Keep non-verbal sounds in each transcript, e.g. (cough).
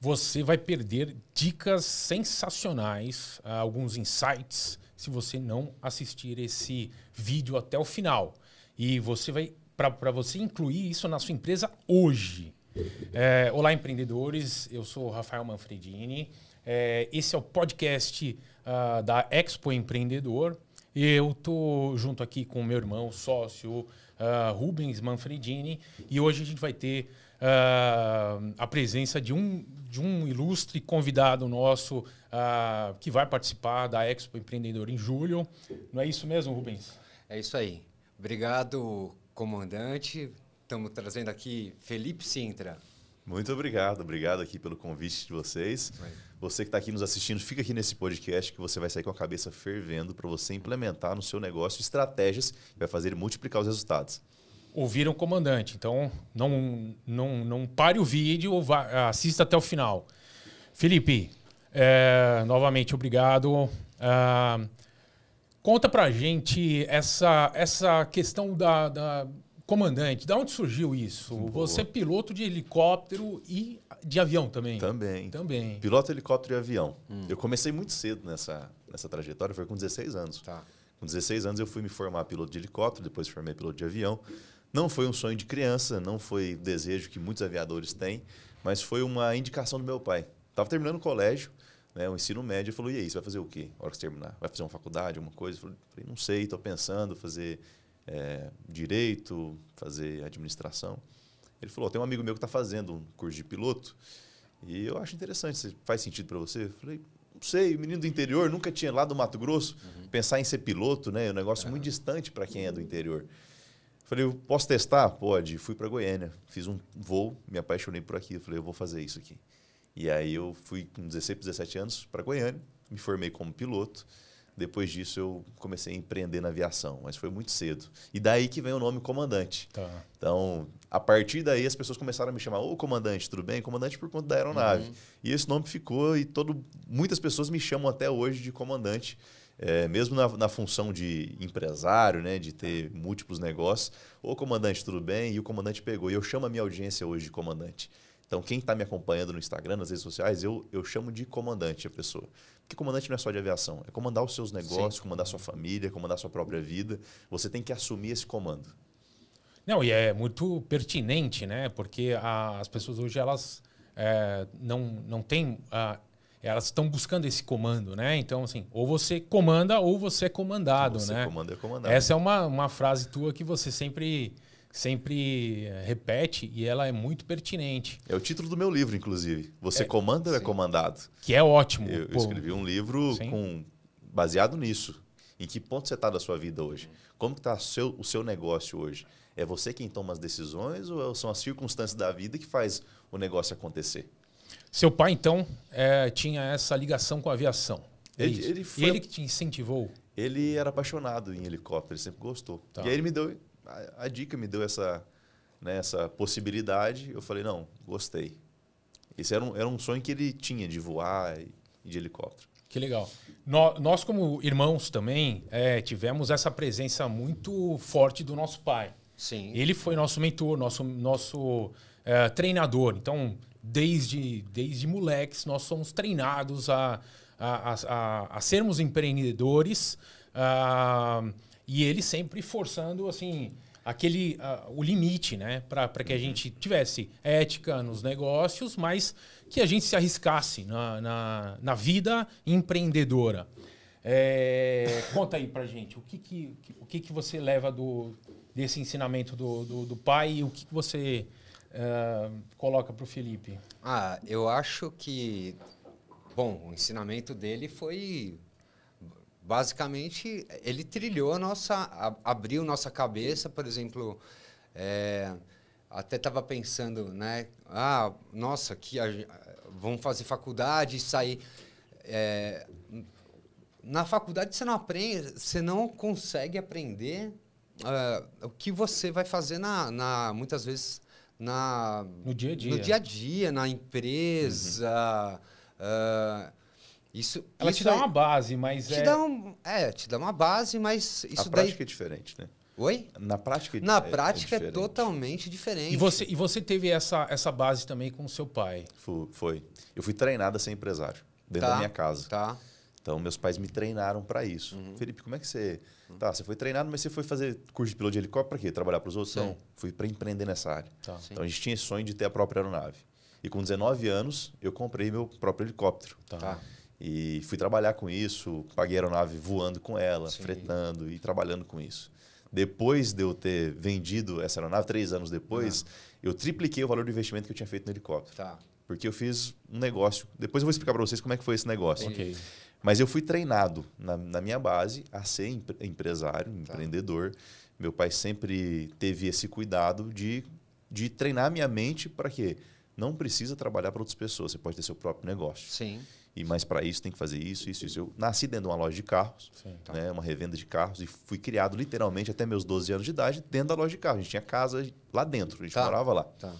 Você vai perder dicas sensacionais, ah, alguns insights, se você não assistir esse vídeo até o final. E você vai para você incluir isso na sua empresa hoje. É, olá, empreendedores. Eu sou o Rafael Manfredini. É, esse é o podcast uh, da Expo Empreendedor. Eu tô junto aqui com meu irmão, sócio uh, Rubens Manfredini, e hoje a gente vai ter uh, a presença de um, de um ilustre convidado nosso uh, que vai participar da Expo Empreendedor em julho. Não é isso mesmo, Rubens? É isso aí. Obrigado, comandante. Estamos trazendo aqui Felipe Sintra. Muito obrigado, obrigado aqui pelo convite de vocês. Você que está aqui nos assistindo, fica aqui nesse podcast que você vai sair com a cabeça fervendo para você implementar no seu negócio estratégias que vai fazer multiplicar os resultados ouviram o comandante. Então, não, não, não pare o vídeo, ou vá, assista até o final. Felipe, é, novamente, obrigado. Ah, conta pra gente essa, essa questão da, da comandante. Da onde surgiu isso? Boa. Você é piloto de helicóptero e de avião também? Também. Também. Piloto, helicóptero e avião. Hum. Eu comecei muito cedo nessa, nessa trajetória, foi com 16 anos. Tá. Com 16 anos eu fui me formar piloto de helicóptero, depois formei piloto de avião. Não foi um sonho de criança, não foi desejo que muitos aviadores têm, mas foi uma indicação do meu pai. Estava terminando o colégio, né, o ensino médio, e falou: e aí, você vai fazer o quê? Na hora que você terminar? Vai fazer uma faculdade, alguma coisa? Eu falei: não sei, estou pensando fazer é, direito, fazer administração. Ele falou: tem um amigo meu que está fazendo um curso de piloto e eu acho interessante, faz sentido para você? Eu falei: não sei, menino do interior, nunca tinha lá do Mato Grosso, uhum. pensar em ser piloto, né? É um negócio uhum. muito distante para quem é do interior. Falei, eu posso testar? Pode. Fui para Goiânia, fiz um voo, me apaixonei por aqui. Falei, eu vou fazer isso aqui. E aí eu fui com 16, 17 anos para Goiânia, me formei como piloto. Depois disso eu comecei a empreender na aviação, mas foi muito cedo. E daí que vem o nome comandante. Tá. Então, a partir daí as pessoas começaram a me chamar, ô comandante, tudo bem? Comandante por conta da aeronave. Uhum. E esse nome ficou e todo, muitas pessoas me chamam até hoje de comandante é, mesmo na, na, função de empresário, né, de ter múltiplos negócios, o comandante, tudo bem? E o comandante pegou. E eu chamo a minha audiência hoje de comandante. Então, quem está me acompanhando no Instagram, nas redes sociais, eu, eu chamo de comandante a pessoa. Porque comandante não é só de aviação, é comandar os seus negócios, Sim. comandar sua família, comandar sua própria vida. Você tem que assumir esse comando. Não, e é muito pertinente, né? Porque a, as pessoas hoje elas é, não, não têm a ah, elas estão buscando esse comando, né? Então, assim, ou você comanda ou você é comandado, você né? comanda é comandado. Essa é uma, uma frase tua que você sempre, sempre eh, repete e ela é muito pertinente. É o título do meu livro, inclusive. Você é, comanda sim. ou é comandado? Que é ótimo. Eu, eu escrevi um livro com, baseado nisso. Em que ponto você está da sua vida hoje? Como está o seu negócio hoje? É você quem toma as decisões ou é, são as circunstâncias da vida que faz o negócio acontecer? Seu pai, então, é, tinha essa ligação com a aviação. É ele, ele, foi... ele que te incentivou? Ele era apaixonado em helicóptero, ele sempre gostou. Tá. E aí ele me deu a, a dica, me deu essa, né, essa possibilidade. Eu falei, não, gostei. Esse era um, era um sonho que ele tinha de voar e, e de helicóptero. Que legal. No, nós, como irmãos também, é, tivemos essa presença muito forte do nosso pai. Sim. Ele foi nosso mentor, nosso, nosso é, treinador. Então, desde, desde moleques, nós somos treinados a, a, a, a sermos empreendedores uh, e ele sempre forçando assim aquele uh, o limite, né, para que a gente tivesse ética nos negócios, mas que a gente se arriscasse na, na, na vida empreendedora. É, conta aí para gente o que, que, o que, que você leva do, desse ensinamento do, do, do pai e o que, que você coloca para o Felipe? Ah, eu acho que, bom, o ensinamento dele foi basicamente ele trilhou a nossa, abriu nossa cabeça, por exemplo. É, até estava pensando, né? Ah, nossa, que a, vão fazer faculdade e sair. É, na faculdade você não aprende, você não consegue aprender uh, o que você vai fazer na, na muitas vezes na, no dia a dia, no dia, a dia na empresa. Uhum. Uh, isso, Ela isso te dá é uma base, mas te é... Dá um, é, te dá uma base, mas isso A prática daí... é diferente, né? Oi? Na prática é Na é, prática é, é, totalmente diferente. E você, e você teve essa, essa base também com o seu pai? Foi. Eu fui treinado a ser empresário, dentro tá, da minha casa. Tá. Então, meus pais me treinaram para isso. Uhum. Felipe, como é que você. Uhum. Tá, você foi treinado, mas você foi fazer curso de piloto de helicóptero para quê? Trabalhar para os outros? Sim. Não, fui para empreender nessa área. Tá. Então, a gente tinha esse sonho de ter a própria aeronave. E com 19 anos, eu comprei meu próprio helicóptero. Tá. tá. E fui trabalhar com isso, paguei a aeronave voando com ela, Sim. fretando e trabalhando com isso. Depois de eu ter vendido essa aeronave, três anos depois, eu tripliquei o valor do investimento que eu tinha feito no helicóptero. Tá. Porque eu fiz um negócio. Depois eu vou explicar para vocês como é que foi esse negócio. Okay. Mas eu fui treinado na, na minha base a ser empre empresário, tá. empreendedor. Meu pai sempre teve esse cuidado de, de treinar minha mente para quê? Não precisa trabalhar para outras pessoas, você pode ter seu próprio negócio. Sim. E mas para isso tem que fazer isso, isso, isso. Eu nasci dentro de uma loja de carros, Sim, tá. né, uma revenda de carros e fui criado literalmente até meus 12 anos de idade dentro da loja de carros. A gente tinha casa lá dentro, a gente tá. morava lá. Tá.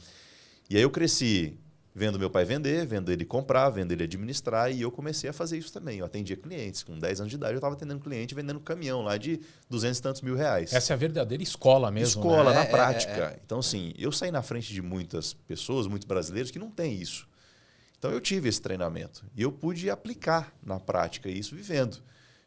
E aí eu cresci vendo meu pai vender, vendo ele comprar, vendo ele administrar, e eu comecei a fazer isso também. Eu atendia clientes. Com 10 anos de idade, eu estava atendendo cliente vendendo caminhão lá de 200 e tantos mil reais. Essa é a verdadeira escola mesmo. Escola, né? na é, é prática. É, é, então, assim, eu saí na frente de muitas pessoas, muitos brasileiros, que não têm isso. Então, eu tive esse treinamento e eu pude aplicar na prática isso vivendo.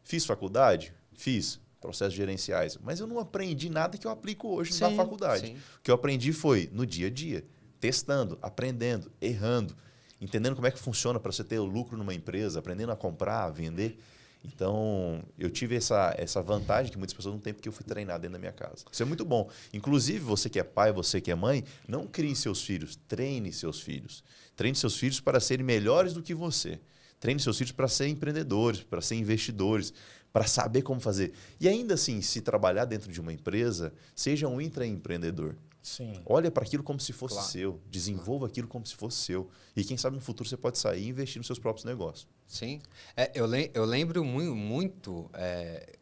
Fiz faculdade? Fiz. Processos gerenciais. Mas eu não aprendi nada que eu aplico hoje sim, na faculdade. Sim. O que eu aprendi foi no dia a dia testando, aprendendo, errando, entendendo como é que funciona para você ter o lucro numa empresa, aprendendo a comprar, a vender. Então, eu tive essa, essa vantagem que muitas pessoas não têm porque eu fui treinado dentro da minha casa. Isso é muito bom. Inclusive, você que é pai, você que é mãe, não crie seus filhos, treine seus filhos. Treine seus filhos para serem melhores do que você. Treine seus filhos para serem empreendedores, para serem investidores, para saber como fazer. E ainda assim, se trabalhar dentro de uma empresa, seja um intraempreendedor. empreendedor Sim. Olha para aquilo como se fosse claro. seu. Desenvolva aquilo como se fosse seu. E quem sabe no futuro você pode sair e investir nos seus próprios negócios. Sim. É, eu, le eu, lembro muito, muito é,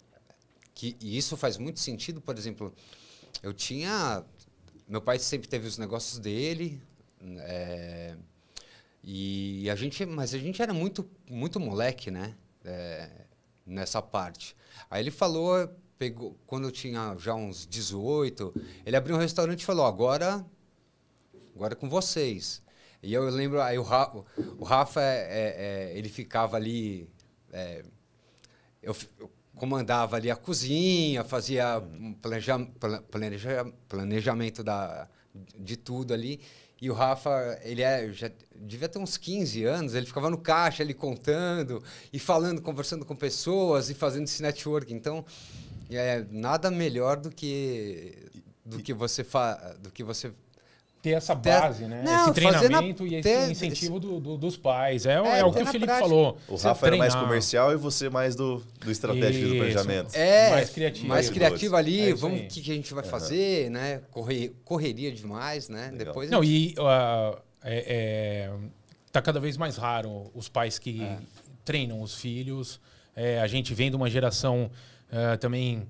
que e isso faz muito sentido. Por exemplo, eu tinha. Meu pai sempre teve os negócios dele. É, e a gente. Mas a gente era muito, muito moleque, né? É, nessa parte. Aí ele falou pegou, quando eu tinha já uns 18, ele abriu um restaurante e falou: agora, agora é com vocês. E eu lembro, aí o Rafa, o Rafa é, é, é, ele ficava ali, é, eu, eu, comandava ali a cozinha, fazia um planeja, planeja, planejamento da, de tudo ali. E o Rafa, ele é, já devia ter uns 15 anos, ele ficava no caixa, ele contando e falando, conversando com pessoas e fazendo esse network. Então, é, nada melhor do que do que você fa, do que você ter essa base, ter... né? Não, esse treinamento na... e esse ter... incentivo do, do, dos pais. É, é, é o que o Felipe prática. falou. O Rafa era mais comercial e você mais do, do estratégico do planejamento. É, mais criativo. Mais criativo ali, é vamos o que, que, a gente vai uhum. fazer, né? Correr, correria demais, né? Legal. Depois. Não, gente... e uh, é, tá cada vez mais raro os pais que é. treinam os filhos. É, a gente vem de uma geração uh, também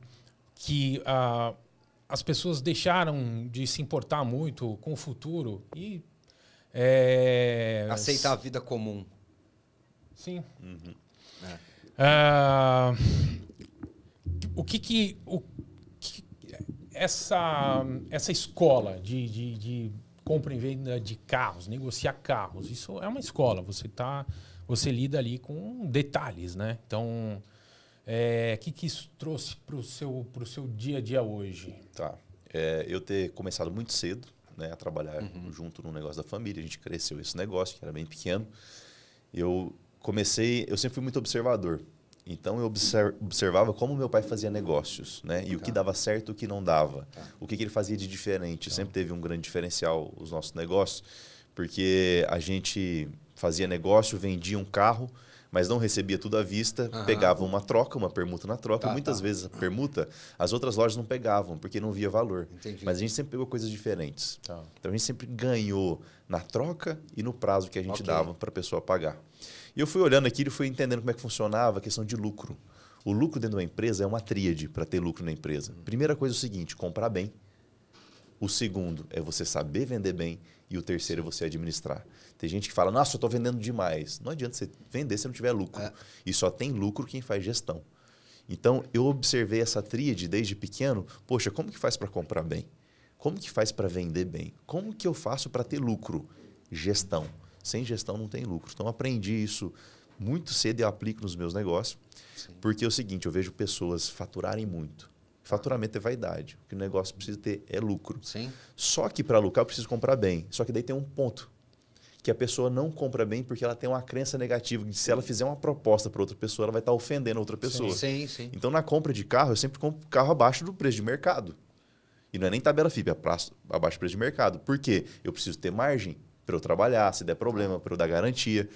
que uh, as pessoas deixaram de se importar muito com o futuro e é, aceitar a vida comum. Sim. Uhum. É. Ah, o que que, o, que essa, essa escola de, de, de compra e venda de carros, negociar carros. Isso é uma escola. Você tá, você lida ali com detalhes, né? Então, é, que, que isso trouxe para o seu, seu dia a dia hoje? Tá. É, eu ter começado muito cedo né, a trabalhar uhum. junto no negócio da família, a gente cresceu esse negócio, que era bem pequeno. Eu comecei, eu sempre fui muito observador. Então eu observ, observava como meu pai fazia negócios, né? E tá. o que tá. dava certo, o que não dava, tá. o que, que, ele fazia de diferente. Tá. Sempre teve um grande diferencial os nossos negócios, porque a gente fazia negócio, vendia um carro, mas não recebia tudo à vista, uhum. pegava uma troca, uma permuta na troca. Tá, muitas tá. vezes a permuta, as outras lojas não pegavam, porque não via valor. Entendi. Mas a gente sempre pegou coisas diferentes. Tá. Então a gente sempre ganhou na troca e no prazo que a gente okay. dava para a pessoa pagar. E eu fui olhando aquilo e fui entendendo como é que funcionava a questão de lucro. O lucro dentro de uma empresa é uma tríade para ter lucro na empresa. Uhum. Primeira coisa é o seguinte: comprar bem. O segundo é você saber vender bem e o terceiro é você administrar. Tem gente que fala, nossa, eu estou vendendo demais. Não adianta você vender se não tiver lucro. É. E só tem lucro quem faz gestão. Então, eu observei essa tríade desde pequeno. Poxa, como que faz para comprar bem? Como que faz para vender bem? Como que eu faço para ter lucro? Gestão. Sem gestão não tem lucro. Então, aprendi isso muito cedo e aplico nos meus negócios. Sim. Porque é o seguinte, eu vejo pessoas faturarem muito, Faturamento é vaidade. O que o negócio precisa ter é lucro. Sim. Só que para lucrar eu preciso comprar bem. Só que daí tem um ponto que a pessoa não compra bem porque ela tem uma crença negativa que se ela fizer uma proposta para outra pessoa, ela vai estar tá ofendendo outra pessoa. Sim, sim, sim. Então, na compra de carro, eu sempre compro carro abaixo do preço de mercado. E não é nem tabela FIP, é abaixo do preço de mercado. Por quê? Eu preciso ter margem para eu trabalhar, se der problema, para eu dar garantia.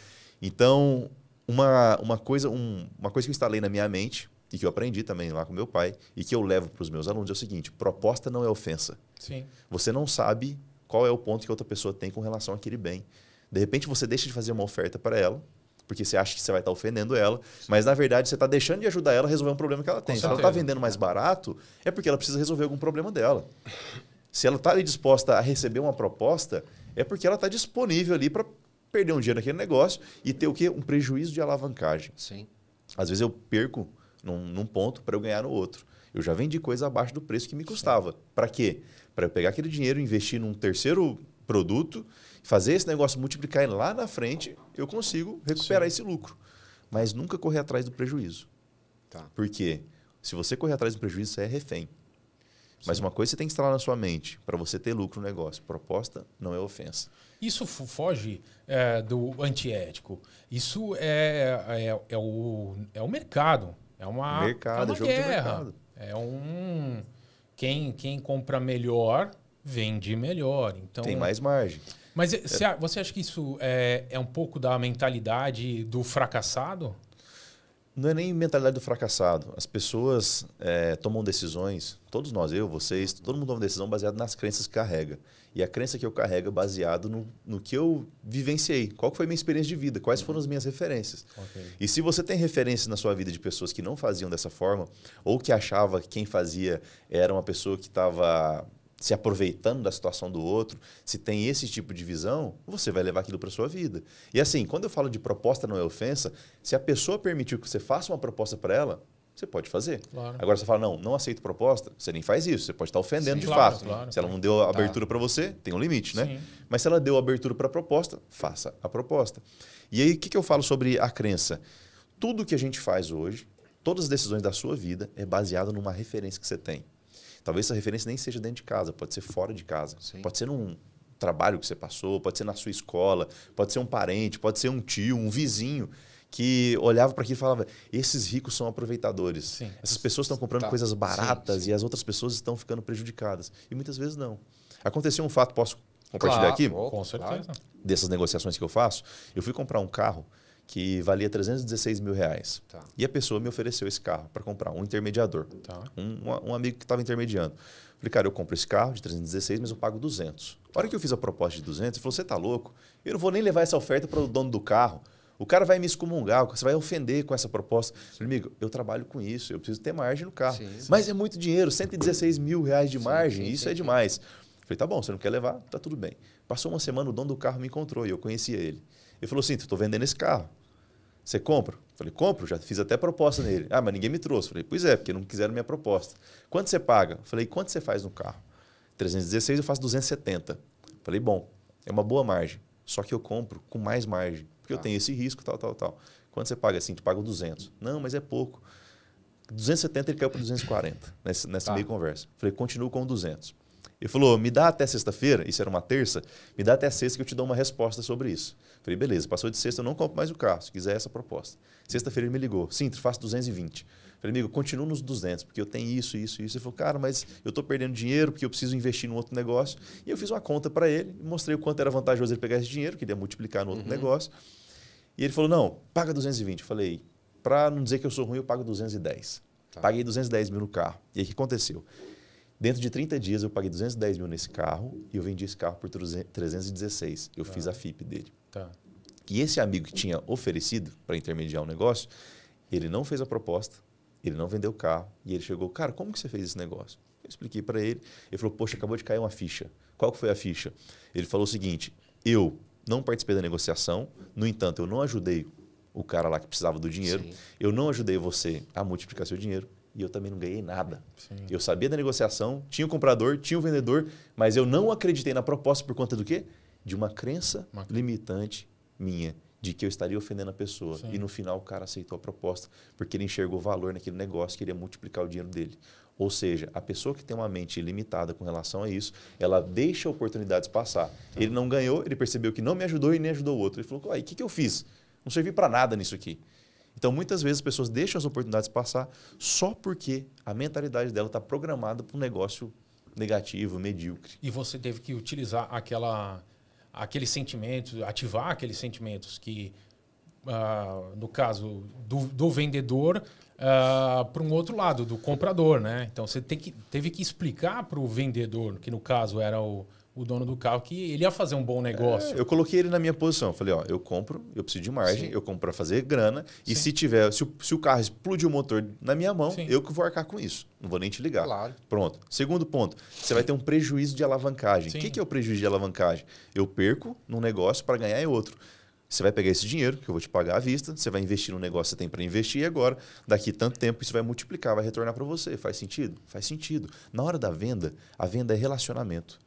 Então, uma, uma, coisa, um, uma coisa que eu instalei na minha mente e que eu aprendi também lá com meu pai e que eu levo para os meus alunos é o seguinte: proposta não é ofensa. Sim. Você não sabe qual é o ponto que outra pessoa tem com relação àquele bem. De repente você deixa de fazer uma oferta para ela, porque você acha que você vai estar tá ofendendo ela, mas na verdade você está deixando de ajudar ela a resolver um problema que ela tem. Se ela está vendendo mais barato, é porque ela precisa resolver algum problema dela. Se ela está disposta a receber uma proposta, é porque ela está disponível ali para perder um dinheiro naquele negócio e ter o quê? Um prejuízo de alavancagem. Sim. Às vezes eu perco num, num ponto para eu ganhar no outro. Eu já vendi coisa abaixo do preço que me custava. Para quê? Para eu pegar aquele dinheiro, investir num terceiro produto, fazer esse negócio multiplicar e lá na frente eu consigo recuperar Sim. esse lucro. Mas nunca correr atrás do prejuízo. Tá. Por quê? Se você correr atrás do prejuízo, você é refém. Sim. Mas uma coisa você tem que instalar na sua mente, para você ter lucro no negócio, proposta não é ofensa. Isso foge é, do antiético. Isso é, é, é, o, é o mercado. É uma, mercado, é uma jogo guerra. de mercado. É um. Quem, quem compra melhor, vende melhor. Então, Tem mais margem. Mas é. você acha que isso é, é um pouco da mentalidade do fracassado? Não é nem mentalidade do fracassado. As pessoas é, tomam decisões, todos nós, eu, vocês, todo mundo toma decisão baseada nas crenças que carrega. E a crença que eu carrego é baseado no, no que eu vivenciei. Qual foi a minha experiência de vida? Quais foram as minhas referências? Okay. E se você tem referências na sua vida de pessoas que não faziam dessa forma, ou que achava que quem fazia era uma pessoa que estava se aproveitando da situação do outro, se tem esse tipo de visão, você vai levar aquilo para sua vida. E assim, quando eu falo de proposta não é ofensa, se a pessoa permitiu que você faça uma proposta para ela, você pode fazer. Claro. Agora você fala, não, não aceito proposta, você nem faz isso, você pode estar ofendendo Sim, de claro, fato. Claro. Se ela não deu tá. abertura tá. para você, tem um limite, né? Sim. Mas se ela deu abertura para a proposta, faça a proposta. E aí, o que, que eu falo sobre a crença? Tudo que a gente faz hoje, todas as decisões da sua vida, é baseado numa referência que você tem. Talvez essa referência nem seja dentro de casa, pode ser fora de casa, Sim. pode ser num trabalho que você passou, pode ser na sua escola, pode ser um parente, pode ser um tio, um vizinho que olhava para aquilo e falava: esses ricos são aproveitadores. Sim. Essas pessoas estão comprando tá. coisas baratas sim, sim. e as outras pessoas estão ficando prejudicadas. E muitas vezes não. Aconteceu um fato, posso compartilhar claro, aqui? com certeza. Dessas negociações que eu faço, eu fui comprar um carro que valia 316 mil reais. Tá. E a pessoa me ofereceu esse carro para comprar, um intermediador. Tá. Um, um, amigo que estava intermediando. Falei, cara, eu compro esse carro de 316, mas eu pago 200. A hora que eu fiz a proposta de 200, ele falou, você tá louco? Eu não vou nem levar essa oferta para o dono do carro. O cara vai me excomungar, você vai ofender com essa proposta. Meu amigo, eu trabalho com isso, eu preciso ter margem no carro. Sim, sim. Mas é muito dinheiro, 116 mil reais de margem, sim, isso é demais. Falei, tá bom, você não quer levar? Tá tudo bem. Passou uma semana, o dono do carro me encontrou e eu conhecia ele. Ele falou assim: estou vendendo esse carro. Você compra? Falei, compro, já fiz até proposta nele. Ah, mas ninguém me trouxe. Falei, pois é, porque não quiseram minha proposta. Quanto você paga? Falei, quanto você faz no carro? 316, eu faço 270. Falei, bom, é uma boa margem. Só que eu compro com mais margem porque eu tá. tenho esse risco, tal, tal, tal. Quando você paga assim? te paga 200. Não, mas é pouco. 270 ele caiu para 240 nessa, nessa ah. meia conversa. Falei, continuo com 200. Ele falou, me dá até sexta-feira, isso era uma terça, me dá até sexta que eu te dou uma resposta sobre isso. Falei, beleza, passou de sexta, eu não compro mais o carro, se quiser essa proposta. Sexta-feira ele me ligou, Sintra, faço 220. Falei, amigo, continua nos 200, porque eu tenho isso, isso, isso. Ele falou, cara, mas eu estou perdendo dinheiro porque eu preciso investir num outro negócio. E eu fiz uma conta para ele, mostrei o quanto era vantajoso ele pegar esse dinheiro, que ele ia multiplicar no outro uhum. negócio. E ele falou, não, paga 220. Eu falei, para não dizer que eu sou ruim, eu pago 210. Tá. Paguei 210 mil no carro. E aí o que aconteceu? Dentro de 30 dias eu paguei 210 mil nesse carro e eu vendi esse carro por 316. Eu tá. fiz a FIP dele. Tá. E esse amigo que tinha oferecido para intermediar o um negócio, ele não fez a proposta, ele não vendeu o carro. E ele chegou, cara, como que você fez esse negócio? Eu expliquei para ele. Ele falou, poxa, acabou de cair uma ficha. Qual que foi a ficha? Ele falou o seguinte, eu não participei da negociação, no entanto, eu não ajudei o cara lá que precisava do dinheiro, Sim. eu não ajudei você a multiplicar seu dinheiro e eu também não ganhei nada. Sim. Eu sabia da negociação, tinha o comprador, tinha o vendedor, mas eu não acreditei na proposta por conta do quê? De uma crença limitante minha de que eu estaria ofendendo a pessoa. Sim. E no final o cara aceitou a proposta, porque ele enxergou valor naquele negócio, queria multiplicar o dinheiro dele. Ou seja, a pessoa que tem uma mente limitada com relação a isso, ela deixa oportunidades passar. Então. Ele não ganhou, ele percebeu que não me ajudou e nem ajudou o outro. Ele falou: o que, que eu fiz? Não servi para nada nisso aqui. Então, muitas vezes, as pessoas deixam as oportunidades passar só porque a mentalidade dela está programada para um negócio negativo, medíocre. E você teve que utilizar aquela aqueles sentimentos, ativar aqueles sentimentos que, uh, no caso do, do vendedor, uh, para um outro lado, do comprador, né? Então você que, teve que explicar para o vendedor, que no caso era o, o dono do carro que ele ia fazer um bom negócio. É, eu coloquei ele na minha posição. Falei, ó, eu compro, eu preciso de margem, Sim. eu compro para fazer grana. Sim. E se tiver, se o, se o, carro explodir o motor na minha mão, Sim. eu que vou arcar com isso. Não vou nem te ligar. Claro. Pronto. Segundo ponto, você vai ter um prejuízo de alavancagem. O que, que é o prejuízo de alavancagem? Eu perco num negócio para ganhar em outro. Você vai pegar esse dinheiro que eu vou te pagar à vista, você vai investir no negócio que você tem para investir agora, daqui tanto tempo isso vai multiplicar, vai retornar para você. Faz sentido? Faz sentido. Na hora da venda, a venda é relacionamento.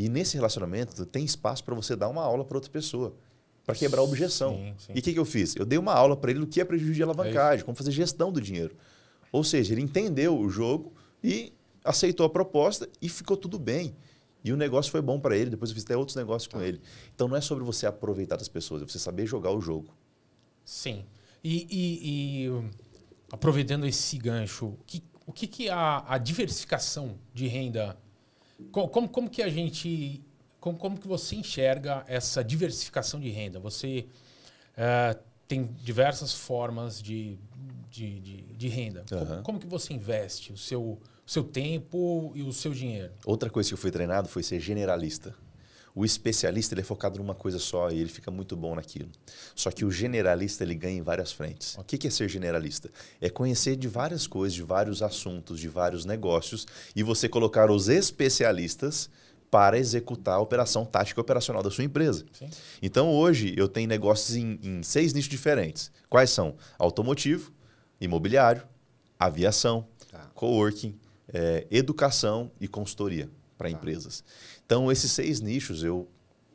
E nesse relacionamento tem espaço para você dar uma aula para outra pessoa, para quebrar a objeção. Sim, sim. E o que, que, eu fiz? Eu dei uma aula para ele do que é prejuízo é de alavancagem, é como fazer gestão do dinheiro. Ou seja, ele entendeu o jogo e aceitou a proposta e ficou tudo bem. E o negócio foi bom para ele, depois eu fiz até outros negócios com ah. ele. Então não é sobre você aproveitar das pessoas, é você saber jogar o jogo. Sim. E, e, e aproveitando esse gancho, que, o que, que a, a diversificação de renda como, como, que a gente. Como, como que você enxerga essa diversificação de renda? Você eh, tem diversas formas de, de, de, de renda. Uhum. Como, como, que você investe o seu, o seu tempo e o seu dinheiro? Outra coisa que eu fui treinado foi ser generalista. O especialista ele é focado numa coisa só e ele fica muito bom naquilo. Só que o generalista ele ganha em várias frentes. O que é ser generalista? É conhecer de várias coisas, de vários assuntos, de vários negócios e você colocar os especialistas para executar a operação tática operacional da sua empresa. Sim. Então hoje eu tenho negócios em, em seis nichos diferentes. Quais são? Automotivo, imobiliário, aviação, tá. coworking, é, educação e consultoria para tá. empresas. Então, esses seis nichos, eu,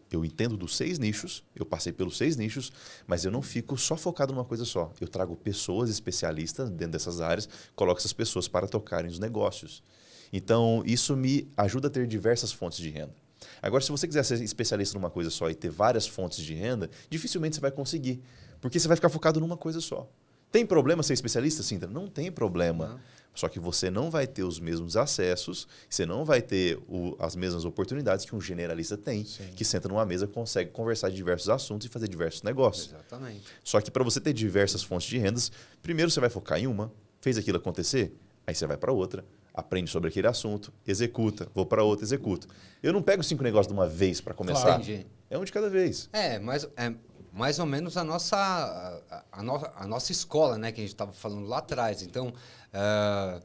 eu entendo dos seis nichos, eu passei pelos seis nichos, mas eu não fico só focado numa coisa só. Eu trago pessoas especialistas dentro dessas áreas, coloco essas pessoas para tocarem os negócios. Então, isso me ajuda a ter diversas fontes de renda. Agora, se você quiser ser especialista numa coisa só e ter várias fontes de renda, dificilmente você vai conseguir, porque você vai ficar focado numa coisa só. Tem problema ser especialista, Sintra? Não tem problema. Só que você não vai ter os mesmos acessos, você não vai ter o, as mesmas oportunidades que um generalista tem, Sim. que senta numa mesa consegue conversar de diversos assuntos e fazer diversos negócios. Exatamente. Só que para você ter diversas fontes de rendas, primeiro você vai focar em uma, fez aquilo acontecer, aí você vai para outra, aprende sobre aquele assunto, executa, vou para outra, executa. Eu não pego cinco negócios de uma vez para começar. Claro. É um de cada vez. É, mas é, mais ou menos a nossa, a, a, no, a nossa escola, né? Que a gente estava falando lá atrás. Então, uh,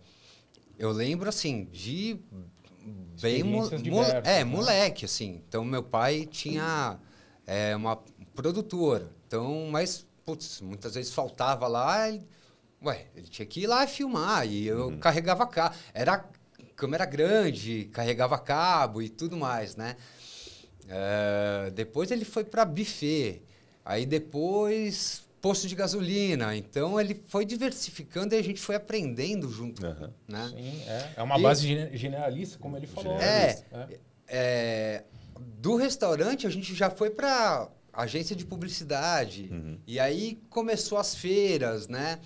eu lembro, assim, de bem mo, diversas, é, né? moleque, assim. Então, meu pai tinha é, uma produtora. Então, mas, putz, muitas vezes faltava lá... Ele, ué, ele tinha que ir lá filmar e eu uhum. carregava cá. Era câmera grande, carregava cabo e tudo mais, né? Uh, depois ele foi para buffet. Aí depois, posto de gasolina. Então ele foi diversificando e a gente foi aprendendo junto. Uhum. Né? Sim, é. é uma e, base generalista, como ele falou. Né? É, é. é, Do restaurante a gente já foi para agência de publicidade. Uhum. E aí começou as feiras, né?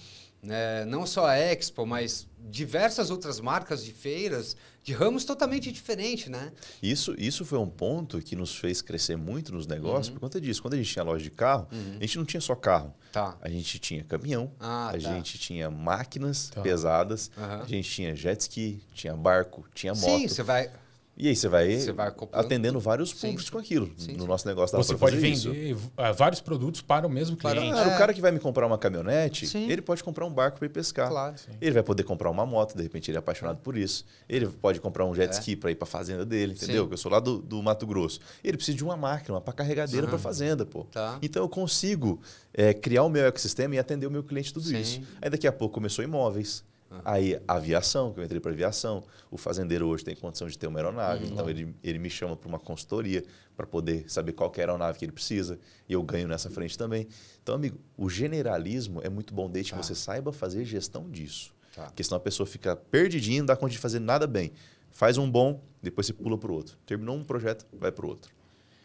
É, não só a Expo, mas diversas outras marcas de feiras de ramos totalmente diferente, né? Isso, isso foi um ponto que nos fez crescer muito nos negócios uhum. por conta disso. Quando a gente tinha loja de carro, uhum. a gente não tinha só carro. Tá. A gente tinha caminhão, ah, a tá. gente tinha máquinas tá. pesadas, uhum. a gente tinha jet ski, tinha barco, tinha moto. Sim, você vai e aí você vai, você vai atendendo vários públicos com aquilo. Sim, no nosso negócio dá Você pode vender isso. Ah, vários produtos para o mesmo cliente. Claro, é. o cara que vai me comprar uma caminhonete, sim. ele pode comprar um barco para ir pescar. Claro, ele vai poder comprar uma moto, de repente ele é apaixonado por isso. Ele pode comprar um jet é. ski para ir para a fazenda dele, entendeu? Que eu sou lá do, do, Mato Grosso. Ele precisa de uma máquina, uma carregadeira para fazenda, pô. Tá. Então eu consigo é, criar o meu ecossistema e atender o meu cliente tudo isso. Aí daqui a pouco começou imóveis Uhum. Aí, aviação, que eu entrei para aviação. O fazendeiro hoje tem condição de ter uma aeronave, então uhum. então ele, ele me chama para uma consultoria para poder saber qual é a aeronave que ele precisa. E eu ganho nessa frente também. Então, amigo, o generalismo é muito bom desde tá. que você saiba fazer gestão disso. Tá. Porque senão a pessoa fica perdidinha, não dá conta de fazer nada bem. Faz um bom, depois você pula para o outro. Terminou um projeto, vai para o outro.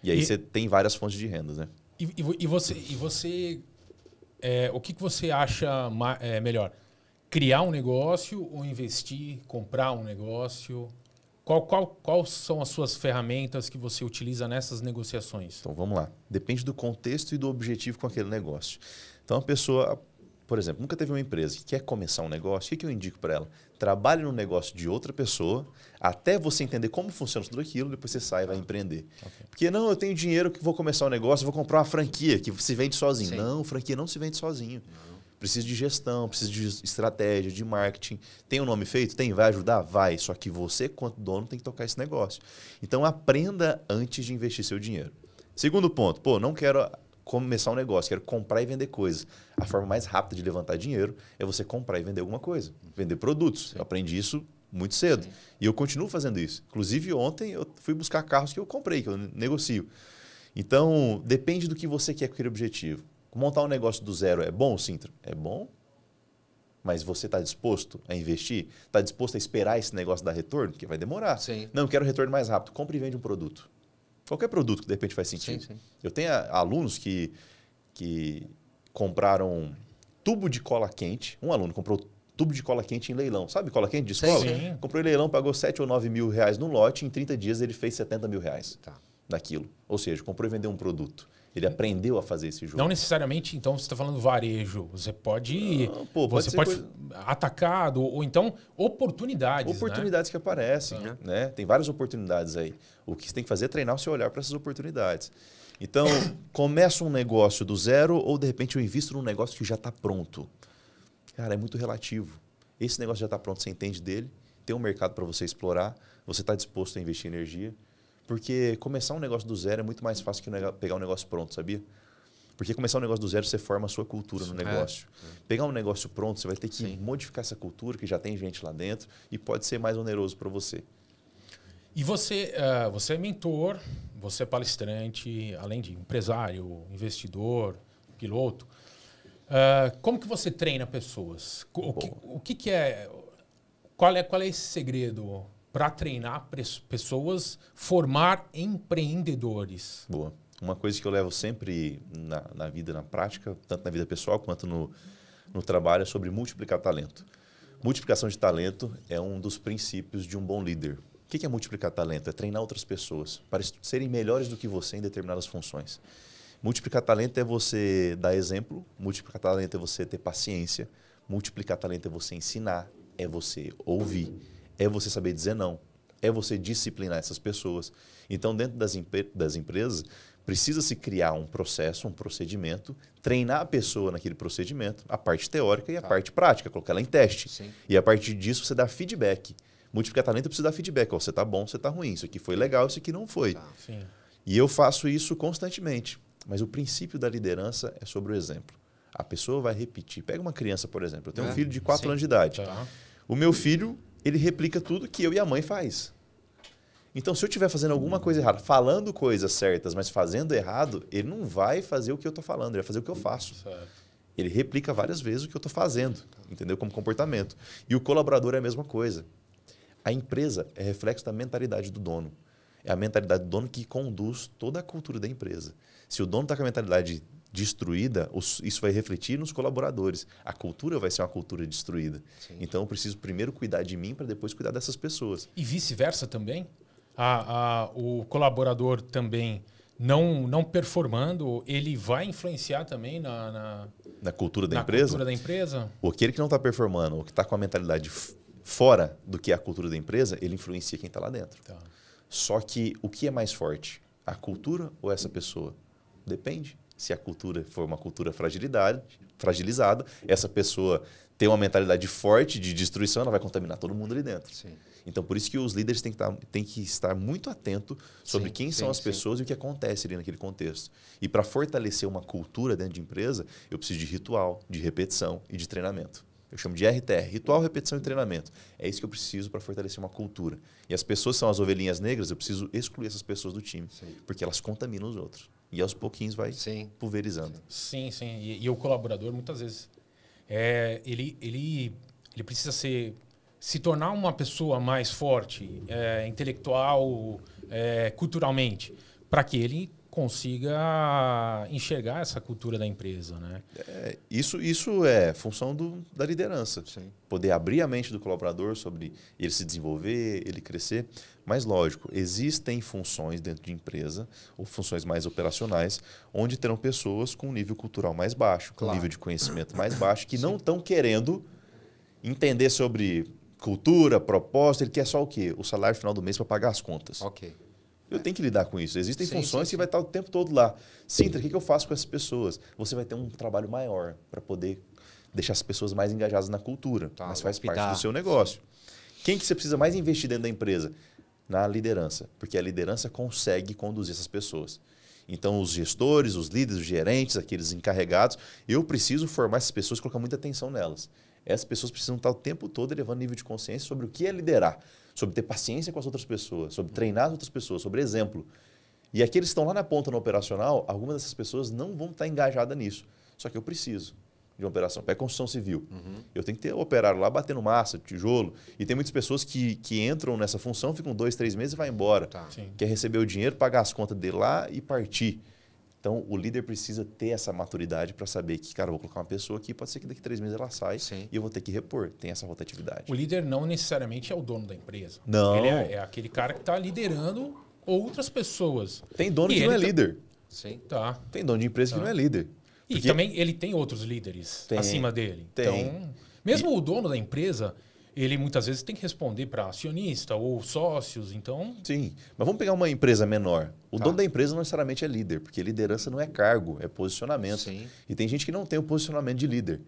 E aí e... você tem várias fontes de rendas, né? E, e, e você, e você é, o que, que você acha é, melhor? criar um negócio ou investir, comprar um negócio? Qual, qual, qual são as suas ferramentas que você utiliza nessas negociações? Então vamos lá. Depende do contexto e do objetivo com aquele negócio. Então a pessoa, por exemplo, nunca teve uma empresa que quer começar um negócio, o que eu indico para ela? Trabalhe no negócio de outra pessoa até você entender como funciona tudo aquilo, depois você sai e vai ah, empreender. Okay. Porque não, eu tenho dinheiro que vou começar um negócio, vou comprar uma franquia que se vende sozinho. Sim. Não, franquia não se vende sozinho. Não. Precisa de gestão, precisa de estratégia, de marketing. Tem o um nome feito? Tem. Vai ajudar? Vai. Só que você, quanto dono, tem que tocar esse negócio. Então, aprenda antes de investir seu dinheiro. Segundo ponto, pô, não quero começar um negócio, quero comprar e vender coisas. A forma mais rápida de levantar dinheiro é você comprar e vender alguma coisa, vender produtos. Sim. Eu aprendi isso muito cedo. Sim. E eu continuo fazendo isso. Inclusive, ontem eu fui buscar carros que eu comprei, que eu negocio. Então, depende do que você quer com aquele objetivo. Montar um negócio do zero é bom, Sintra? É bom. Mas você está disposto a investir? Está disposto a esperar esse negócio dar retorno? Porque vai demorar. Sim. Não, quero retorno mais rápido. Compre e vende um produto. Qualquer produto que de repente faz sentido. Sim, sim. Eu tenho alunos que, que compraram tubo de cola quente. Um aluno comprou tubo de cola quente em leilão. Sabe cola quente de escola? Sim. Comprou em leilão, pagou 7 ou 9 mil reais no lote. Em 30 dias ele fez 70 mil reais tá. daquilo. Ou seja, comprou e vendeu um produto. Ele aprendeu a fazer esse jogo. Não necessariamente, então, você está falando varejo. Você pode, ah, pô, pode você pode coisa... atacado ou então oportunidades. Né? Oportunidades né? que aparecem, ah. né? Tem várias oportunidades aí. O que você tem que fazer é treinar o seu olhar para essas oportunidades. Então, (coughs) começa um negócio do zero ou de repente eu invisto num negócio que já está pronto. Cara, é muito relativo. Esse negócio já está pronto, você entende dele, tem um mercado para você explorar, você está disposto a investir energia. Porque começar um negócio do zero é muito mais fácil que pegar um negócio pronto, sabia? Porque começar um negócio do zero, você forma a sua cultura no é, negócio. É. Pegar um negócio pronto, você vai ter que Sim. modificar essa cultura, que já tem gente lá dentro, e pode ser mais oneroso para você. E você, uh, você é mentor, você é palestrante, além de empresário, investidor, piloto. Uh, como que você treina pessoas? O, que, o que, que, é... Qual, é? qual é esse segredo para treinar pessoas, formar empreendedores. Boa. Uma coisa que eu levo sempre na, na vida, na prática, tanto na vida pessoal quanto no, no trabalho, é sobre multiplicar talento. Multiplicação de talento é um dos princípios de um bom líder. O que é multiplicar talento? É treinar outras pessoas para serem melhores do que você em determinadas funções. Multiplicar talento é você dar exemplo, multiplicar talento é você ter paciência, multiplicar talento é você ensinar, é você ouvir é você saber dizer não, é você disciplinar essas pessoas. Então, dentro das, das empresas, precisa se criar um processo, um procedimento, treinar a pessoa naquele procedimento, a parte teórica e a tá. parte prática, colocar ela em teste. Sim. E a partir disso, você dá feedback. Multiplicar talento precisa dar feedback. Ó, você está bom, você está ruim. Isso aqui foi legal, isso aqui não foi. Tá. E eu faço isso constantemente. Mas o princípio da liderança é sobre o exemplo. A pessoa vai repetir. Pega uma criança, por exemplo. Eu tenho é? um filho de 4 anos de idade. Tá. O meu filho ele replica tudo que eu e a mãe faz. Então, se eu estiver fazendo alguma coisa errada, falando coisas certas, mas fazendo errado, ele não vai fazer o que eu estou falando, ele vai fazer o que eu faço. Certo. Ele replica várias vezes o que eu estou fazendo, entendeu? Como comportamento. E o colaborador é a mesma coisa. A empresa é reflexo da mentalidade do dono. É a mentalidade do dono que conduz toda a cultura da empresa. Se o dono está com a mentalidade destruída, isso vai refletir nos colaboradores. A cultura vai ser uma cultura destruída. Sim. Então eu preciso primeiro cuidar de mim para depois cuidar dessas pessoas. E vice-versa também? A, a, o colaborador também não, não performando, ele vai influenciar também na, na, na cultura da na empresa? cultura da empresa? O aquele que não está performando, o que está com a mentalidade fora do que é a cultura da empresa, ele influencia quem está lá dentro. Tá. Só que o que é mais forte? A cultura ou essa pessoa? Depende se a cultura for uma cultura fragilidade, fragilizada, essa pessoa tem uma mentalidade forte de destruição, ela vai contaminar todo mundo ali dentro. Sim. Então, por isso que os líderes têm que estar, tá, têm que estar muito atento sobre sim, quem sim, são as pessoas e o que acontece ali naquele contexto. E para fortalecer uma cultura dentro de empresa, eu preciso de ritual, de repetição e de treinamento. Eu chamo de RTR, ritual, repetição e treinamento. É isso que eu preciso para fortalecer uma cultura. E as pessoas são as ovelhinhas negras, eu preciso excluir essas pessoas do time, Sim. porque elas contaminam os outros. E aos pouquinhos vai sim. pulverizando. Sim, sim. E, e o colaborador, muitas vezes, é, ele, ele, ele precisa ser, se tornar uma pessoa mais forte, é, intelectual, é, culturalmente, para que ele consiga enxergar essa cultura da empresa, né? É, isso, isso é função do, da liderança. Sim. Poder abrir a mente do colaborador sobre ele se desenvolver, ele crescer. Mas, lógico, existem funções dentro de empresa, ou funções mais operacionais, onde terão pessoas com um nível cultural mais baixo, com claro. um nível de conhecimento mais baixo, que Sim. não estão querendo entender sobre cultura, proposta, ele quer só o quê? O salário final do mês para pagar as contas. Ok. Eu tenho que lidar com isso. Existem sim, funções sim, que vai estar tá o tempo todo lá. Sintra, o que eu faço com essas pessoas? Você vai ter um trabalho maior para poder deixar as pessoas mais engajadas na cultura. Tá, mas faz parte do seu negócio. Quem que você precisa mais investir dentro da empresa? na liderança, porque a liderança consegue conduzir essas pessoas. Então, os gestores, os líderes, os gerentes, aqueles encarregados, eu preciso formar essas pessoas, colocar muita atenção nelas. Essas pessoas precisam estar o tempo todo elevando nível de consciência sobre o que é liderar, sobre ter paciência com as outras pessoas, sobre treinar as outras pessoas, sobre exemplo. E aqueles que estão lá na ponta no operacional, algumas dessas pessoas não vão estar engajadas nisso. Só que eu preciso de uma operação. Pega é construção civil. Uhum. Eu tenho que ter operário lá batendo massa, tijolo. E tem muitas pessoas que, que entram nessa função, ficam dois, três meses e vai embora. Tá. Quer receber o dinheiro, pagar as contas dele lá e partir. Então, o líder precisa ter essa maturidade para saber que, cara, eu vou colocar uma pessoa aqui, pode ser que daqui a três meses ela saia Sim. e eu vou ter que repor. Tem essa rotatividade. O líder não necessariamente é o dono da empresa. Não. Ele é, é aquele cara que está liderando outras pessoas. Tem dono e que não é tá... líder. Sim. Tá. Tem dono de empresa tá. que não é líder. E Porque... também ele tem outros líderes tem, acima dele. Tem. Então, mesmo e... o dono da empresa, ele muitas vezes tem que responder para acionista ou sócios, então... Sim, mas vamos pegar uma empresa menor. O tá. dono da empresa não necessariamente é líder, porque liderança não é cargo, é posicionamento. Sim. E tem gente que não tem o posicionamento de líder.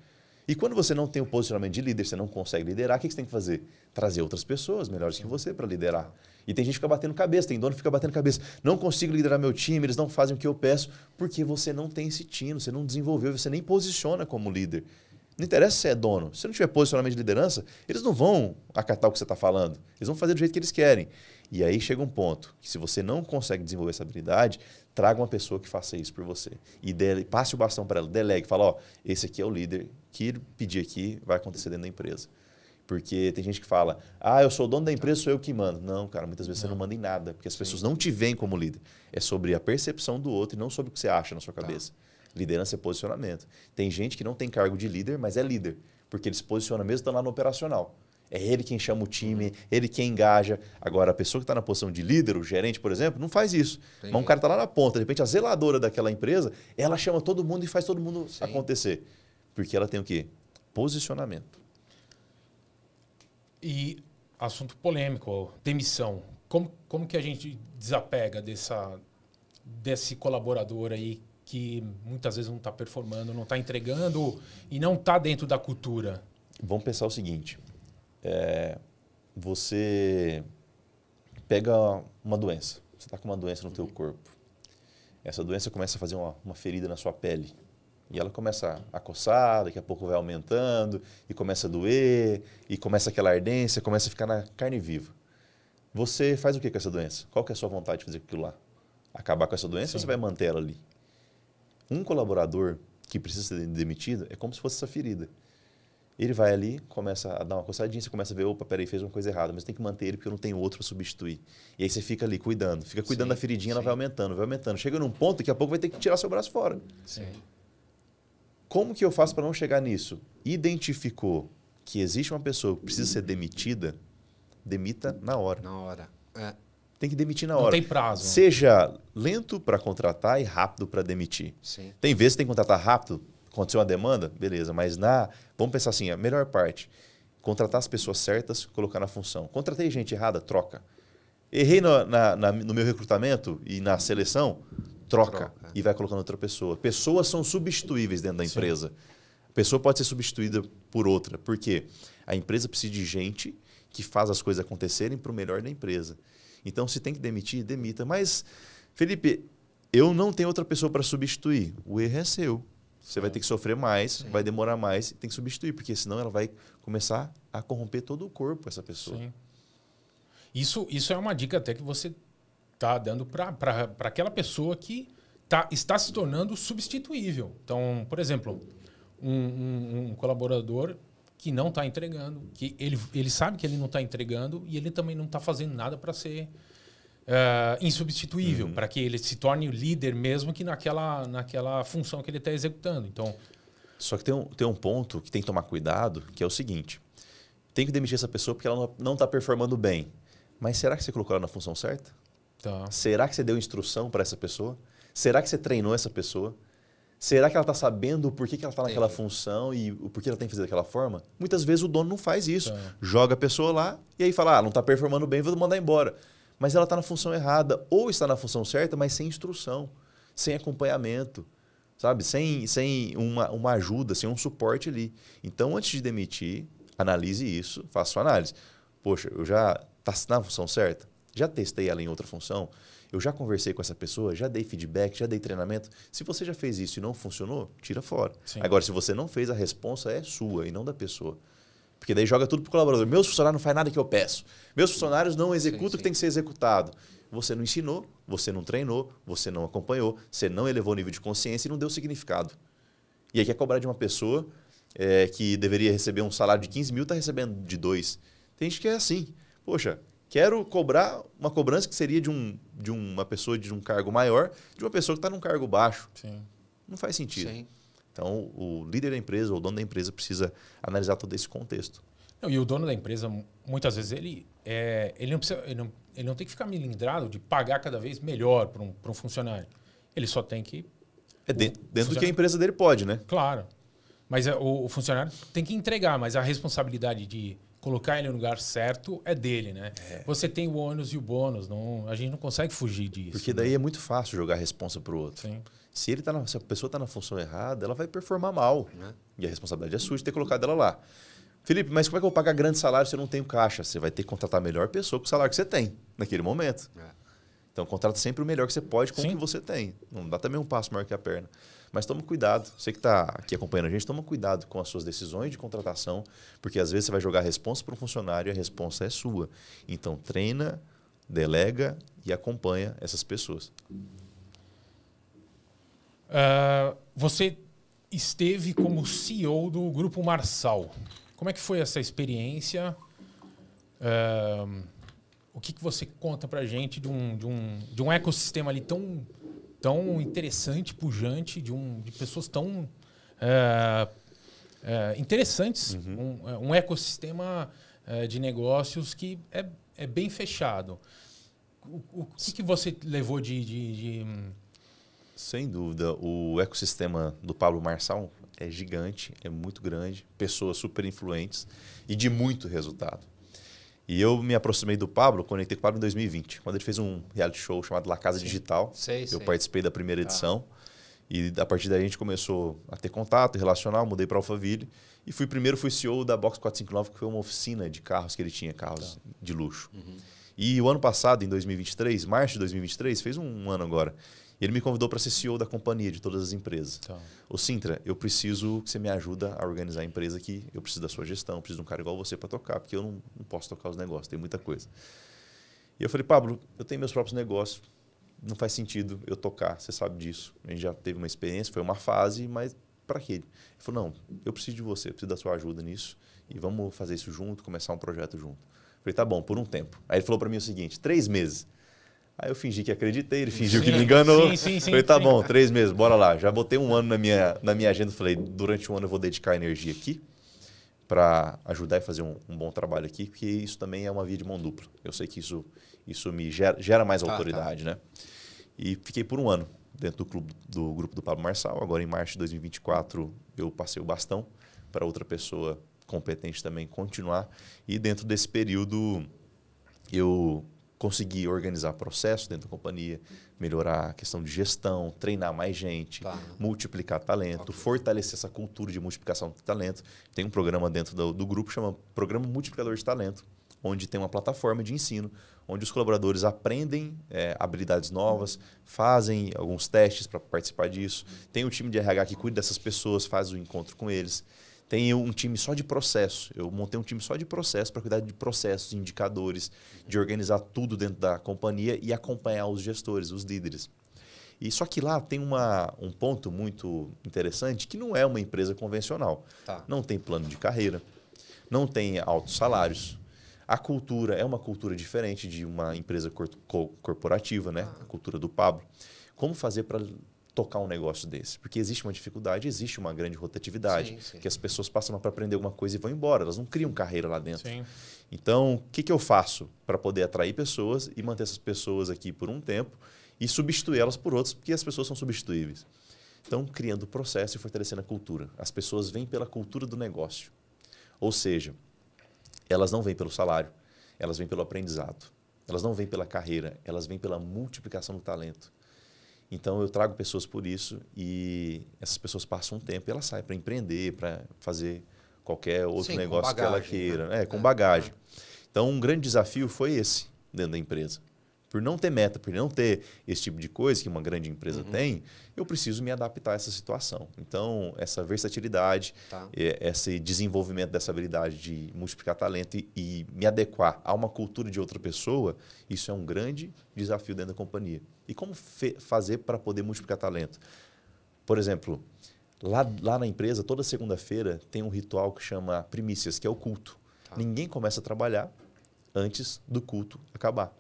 E quando você não tem o posicionamento de líder, você não consegue liderar, o que você tem que fazer? Trazer outras pessoas melhores que você para liderar. E tem gente que fica batendo cabeça, tem dono que fica batendo cabeça. Não consigo liderar meu time, eles não fazem o que eu peço, porque você não tem esse tino, você não desenvolveu, você nem posiciona como líder. Não interessa se é dono. Se não tiver posicionamento de liderança, eles não vão acatar o que você está falando. Eles vão fazer do jeito que eles querem. E aí chega um ponto que se você não consegue desenvolver essa habilidade, traga uma pessoa que faça isso por você. E dele, passe o bastão para ela, delegue, fala, ó, esse aqui é o líder, que pedir aqui vai acontecer dentro da empresa. Porque tem gente que fala, ah, eu sou o dono da empresa, sou eu que mando. Não, cara, muitas vezes não. você não manda em nada, porque as pessoas não te veem como líder. É sobre a percepção do outro e não sobre o que você acha na sua tá. cabeça. Tá. Liderança é posicionamento. Tem gente que não tem cargo de líder, mas é líder, porque ele se posiciona mesmo estando lá no operacional. É ele quem chama o time, uhum. ele quem engaja. Agora, a pessoa que está na posição de líder, o gerente, por exemplo, não faz isso. Entendi. Mas um cara está lá na ponta, de repente a zeladora daquela empresa, ela chama todo mundo e faz todo mundo Sim. acontecer. Porque ela tem o quê? Posicionamento. E assunto polêmico, demissão. Como, como que a gente desapega dessa, desse colaborador aí que muitas vezes não está performando, não está entregando e não está dentro da cultura? Vamos pensar o seguinte: é, você pega uma doença, você está com uma doença no teu uhum. corpo. Essa doença começa a fazer uma, uma ferida na sua pele. E ela começa a coçar, daqui a pouco vai aumentando, e começa a doer, e começa aquela ardência, começa a ficar na carne viva. Você faz o que com essa doença? Qual que é a sua vontade de fazer aquilo lá? Acabar com essa doença Sim. ou você vai manter ela ali? Um colaborador que precisa ser demitido é como se fosse essa ferida. Ele vai ali, começa a dar uma coçadinha, você começa a ver, opa, peraí, fez uma coisa errada, mas tem que manter ele porque eu não tenho outro para substituir. E aí você fica ali cuidando, fica cuidando sim, da feridinha, sim. ela vai aumentando, vai aumentando. Chega num ponto, daqui a pouco vai ter que tirar seu braço fora. Sim. Como que eu faço para não chegar nisso? Identificou que existe uma pessoa que precisa ser demitida, demita na hora. Na hora. É. Tem que demitir na hora. Não tem prazo. Né? Seja lento para contratar e rápido para demitir. Sim. Tem vezes que tem que contratar rápido, aconteceu uma demanda, beleza, mas na, vamos pensar assim, a melhor parte, contratar as pessoas certas, colocar na função. Contratei gente errada, troca. Errei no, na, na, no meu recrutamento e na seleção, troca, troca, é. e vai colocando outra pessoa. Pessoas são substituíveis dentro da empresa. Sim. A pessoa pode ser substituída por outra. Por quê? A empresa precisa de gente que faz as coisas acontecerem para o melhor da empresa. Então, se tem que demitir, demita. Mas, Felipe, eu não tenho outra pessoa para substituir. O erro é seu. Você vai é. ter que sofrer mais, Sim. vai demorar mais, tem que substituir, porque senão ela vai começar a corromper todo o corpo, essa pessoa. Sim. Isso, isso é uma dica até que você está dando para aquela pessoa que tá, está se tornando substituível. Então, por exemplo, um, um, um colaborador que não está entregando, que ele, ele sabe que ele não está entregando e ele também não está fazendo nada para ser uh, insubstituível, uhum. para que ele se torne o líder mesmo que naquela, naquela função que ele está executando. Então, Só que tem um, tem um ponto que tem que tomar cuidado, que é o seguinte. Tem que demitir essa pessoa porque ela não está performando bem. Mas será que você colocou ela na função certa? Tá. Será que você deu instrução para essa pessoa? Será que você treinou essa pessoa? Será que ela está sabendo por que, que ela está naquela é. função e o porquê ela tem que fazer daquela forma? Muitas vezes o dono não faz isso. Tá. Joga a pessoa lá e aí fala, ah, não está performando bem, vou mandar embora. Mas ela está na função errada ou está na função certa, mas sem instrução, sem acompanhamento, sabe? Sem, sem uma, uma ajuda, sem um suporte ali. Então, antes de demitir, analise isso, faça sua análise. Poxa, eu já está na função certa? já testei ela em outra função, eu já conversei com essa pessoa, já dei feedback, já dei treinamento. Se você já fez isso e não funcionou, tira fora. Sim. Agora, se você não fez, a resposta é sua e não da pessoa. Porque daí joga tudo para o colaborador. Meus funcionários não fazem nada que eu peço. Meus funcionários não executam sim, sim. o que tem que ser executado. Você não ensinou, você não treinou, você não acompanhou, você não elevou o nível de consciência e não deu significado. E aí quer cobrar de uma pessoa é, que deveria receber um salário de 15 mil, está recebendo de dois. Tem gente que é assim. Poxa, Quero cobrar uma cobrança que seria de, um, de uma pessoa de um cargo maior, de uma pessoa que está num cargo baixo. Sim. Não faz sentido. Sim. Então, o líder da empresa, ou o dono da empresa, precisa analisar todo esse contexto. Não, e o dono da empresa, muitas vezes, ele, é, ele, não, precisa, ele, não, ele não tem que ficar milindrado de pagar cada vez melhor para um, um funcionário. Ele só tem que. É dentro dentro do que a empresa dele pode, né? Claro. Mas é, o, o funcionário tem que entregar, mas a responsabilidade de colocar ele no lugar certo é dele, né? É. Você tem o ônus e o bônus, não, a gente não consegue fugir disso. Porque daí né? é muito fácil jogar a responsa para o outro. Sim. Se, ele tá na, se a pessoa está na função errada, ela vai performar mal. Né? E a responsabilidade é sua de ter colocado ela lá. Felipe, mas como é que eu vou pagar grande salário se eu não tenho caixa? Você vai ter que contratar a melhor pessoa com o salário que você tem naquele momento. É. Então, contrata sempre o melhor que você pode com Sim. o que você tem. Não dá também um passo maior que a perna. Mas toma cuidado. Você que está aqui acompanhando a gente, toma cuidado com as suas decisões de contratação, porque às vezes você vai jogar a responsa para um funcionário e a responsa é sua. Então treina, delega e acompanha essas pessoas. Uh, você esteve como CEO do Grupo Marçal. Como é que foi essa experiência? Uh, o que, que você conta para gente de um, de, um, de um ecossistema ali tão tão interessante, pujante, de, um, de pessoas tão é, é, interessantes. Uhum. Um, é, um, ecossistema é, de negócios que é, é bem fechado. O, o que, que, você levou de, de, de, Sem dúvida, o ecossistema do Pablo Marçal é gigante, é muito grande, pessoas super influentes e de muito resultado. E eu me aproximei do Pablo, conectei com o Pablo em 2020, quando ele fez um reality show chamado La Casa Sim. Digital. Sei, eu sei. participei da primeira tá. edição. Ah. E a partir daí a gente começou a ter contato relacionar, mudei para Alphaville e fui primeiro fui CEO da Box 459, que foi uma oficina de carros que ele tinha, carros tá. de luxo. Uhum. E o ano passado, em 2023, março de 2023, fez um ano agora, ele me convidou para ser CEO da companhia de todas as empresas. Então. Ô Sintra, eu preciso que você me ajuda a organizar a empresa aqui. Eu preciso da sua gestão, preciso de um cara igual você para tocar, porque eu não, não posso tocar os negócios, tem muita coisa. E eu falei, Pablo, eu tenho meus próprios negócios, não faz sentido eu tocar, você sabe disso. A gente já teve uma experiência, foi uma fase, mas para quê? Ele falou, não, eu preciso de você, preciso da sua ajuda nisso e vamos fazer isso junto, começar um projeto junto. Eu falei, tá bom, por um tempo. Aí ele falou para mim o seguinte, três meses. Aí eu fingi que acreditei, ele fingiu sim, que me enganou. Sim, sim, sim, falei, tá sim. bom, três meses, bora lá. Já botei um ano na minha, na minha agenda. Falei, durante um ano eu vou dedicar energia aqui para ajudar e fazer um, um, bom trabalho aqui, porque isso também é uma via de mão dupla. Eu sei que isso, isso me gera, gera mais ah, tá, autoridade, tá. né? E fiquei por um ano dentro do clube do grupo do Pablo Marçal. Agora, em março de 2024, eu passei o bastão para outra pessoa competente também continuar. E dentro desse período, eu conseguir organizar processo dentro da companhia, melhorar a questão de gestão, treinar mais gente, tá. multiplicar talento, okay. fortalecer essa cultura de multiplicação de talento. Tem um programa dentro do, do grupo chama Programa Multiplicador de Talento, onde tem uma plataforma de ensino, onde os colaboradores aprendem é, habilidades novas, fazem alguns testes para participar disso. Tem um time de RH que cuida dessas pessoas, faz o um encontro com eles. Tem um time só de processo. Eu montei um time só de processo para cuidar de processos, indicadores, de organizar tudo dentro da companhia e acompanhar os gestores, os líderes. E só que lá tem uma, um ponto muito interessante que não é uma empresa convencional. Tá. Não tem plano de carreira, não tem altos salários. A cultura é uma cultura diferente de uma empresa corporativa, né? Ah. A cultura do Pablo. Como fazer para tocar um negócio desse. Porque existe uma dificuldade, existe uma grande rotatividade, sim, sim. que as pessoas passam para aprender alguma coisa e vão embora, elas não criam carreira lá dentro. Sim. Então, o que, que eu faço para poder atrair pessoas e manter essas pessoas aqui por um tempo e substituí-las por outras, porque as pessoas são substituíveis? Então, criando o processo e fortalecendo a cultura. As pessoas vêm pela cultura do negócio. Ou seja, elas não vêm pelo salário, elas vêm pelo aprendizado. Elas não vêm pela carreira, elas vêm pela multiplicação do talento. Então eu trago pessoas por isso e essas pessoas passam um tempo e elas saem para empreender, para fazer qualquer outro Sim, negócio bagagem, que ela né? queira, né? é, com é, bagagem. É. Então um grande desafio foi esse dentro da empresa por não ter meta, por não ter esse tipo de coisa que uma grande empresa uhum. tem, eu preciso me adaptar a essa situação. Então, essa versatilidade, tá. É, esse desenvolvimento dessa habilidade de multiplicar talento e, e, me adequar a uma cultura de outra pessoa, isso é um grande desafio dentro da companhia. E como fazer para poder multiplicar talento? Por exemplo, lá, lá na empresa, toda segunda-feira tem um ritual que chama primícias, que é o culto. Tá. Ninguém começa a trabalhar antes do culto acabar.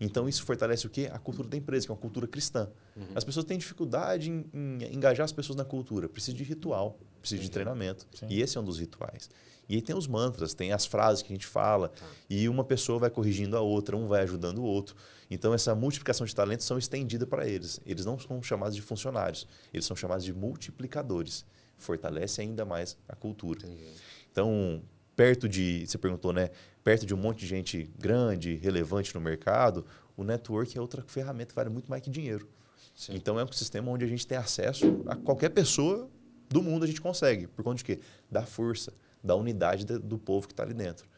Então, isso fortalece o quê? A cultura da empresa, que é uma cultura cristã. Uhum. As pessoas têm dificuldade em, em, engajar as pessoas na cultura. Precisa de ritual, precisa Sim. de treinamento. Sim. E esse é um dos rituais. E aí tem os mantras, tem as frases que a gente fala. Tá. E uma pessoa vai corrigindo a outra, um vai ajudando o outro. Então, essa multiplicação de talentos são estendida para eles. Eles não são chamados de funcionários, eles são chamados de multiplicadores. Fortalece ainda mais a cultura. Entendi. Então, perto de, você perguntou, né? Perto de um monte de gente grande, relevante no mercado, o network é outra ferramenta que vale muito mais que dinheiro. Sim. Então é um sistema onde a gente tem acesso a qualquer pessoa do mundo a gente consegue. Por conta de quê? Da força, da unidade do povo que está ali dentro.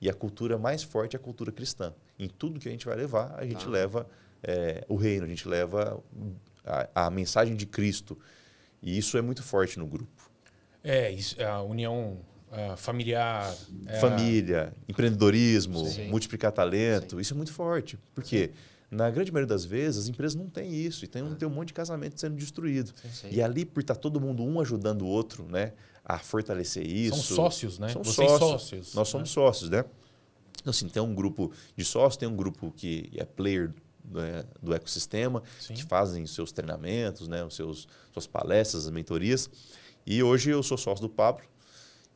E a cultura mais forte é a cultura cristã. Em tudo que a gente vai levar, a gente tá. leva é, o reino, a gente leva a, a, mensagem de Cristo. E isso é muito forte no grupo. É, isso, a união ah, familiar. É. Família, é... empreendedorismo, Sim. multiplicar talento. Sim. Isso é muito forte. Por quê? Na grande maioria das vezes, as empresas não têm isso. E tem, ah. tem um monte de casamento sendo destruído. Sim, e ali, por estar tá todo mundo um ajudando o outro, né? A fortalecer isso. São sócios, né? São Vocês sócios. sócios. Nós somos né? sócios, né? Então, assim, tem um grupo de sócios, tem um grupo que é player né, do ecossistema, Sim. que fazem os seus treinamentos, né? Os seus, suas palestras, as mentorias. E hoje eu sou sócio do Pablo,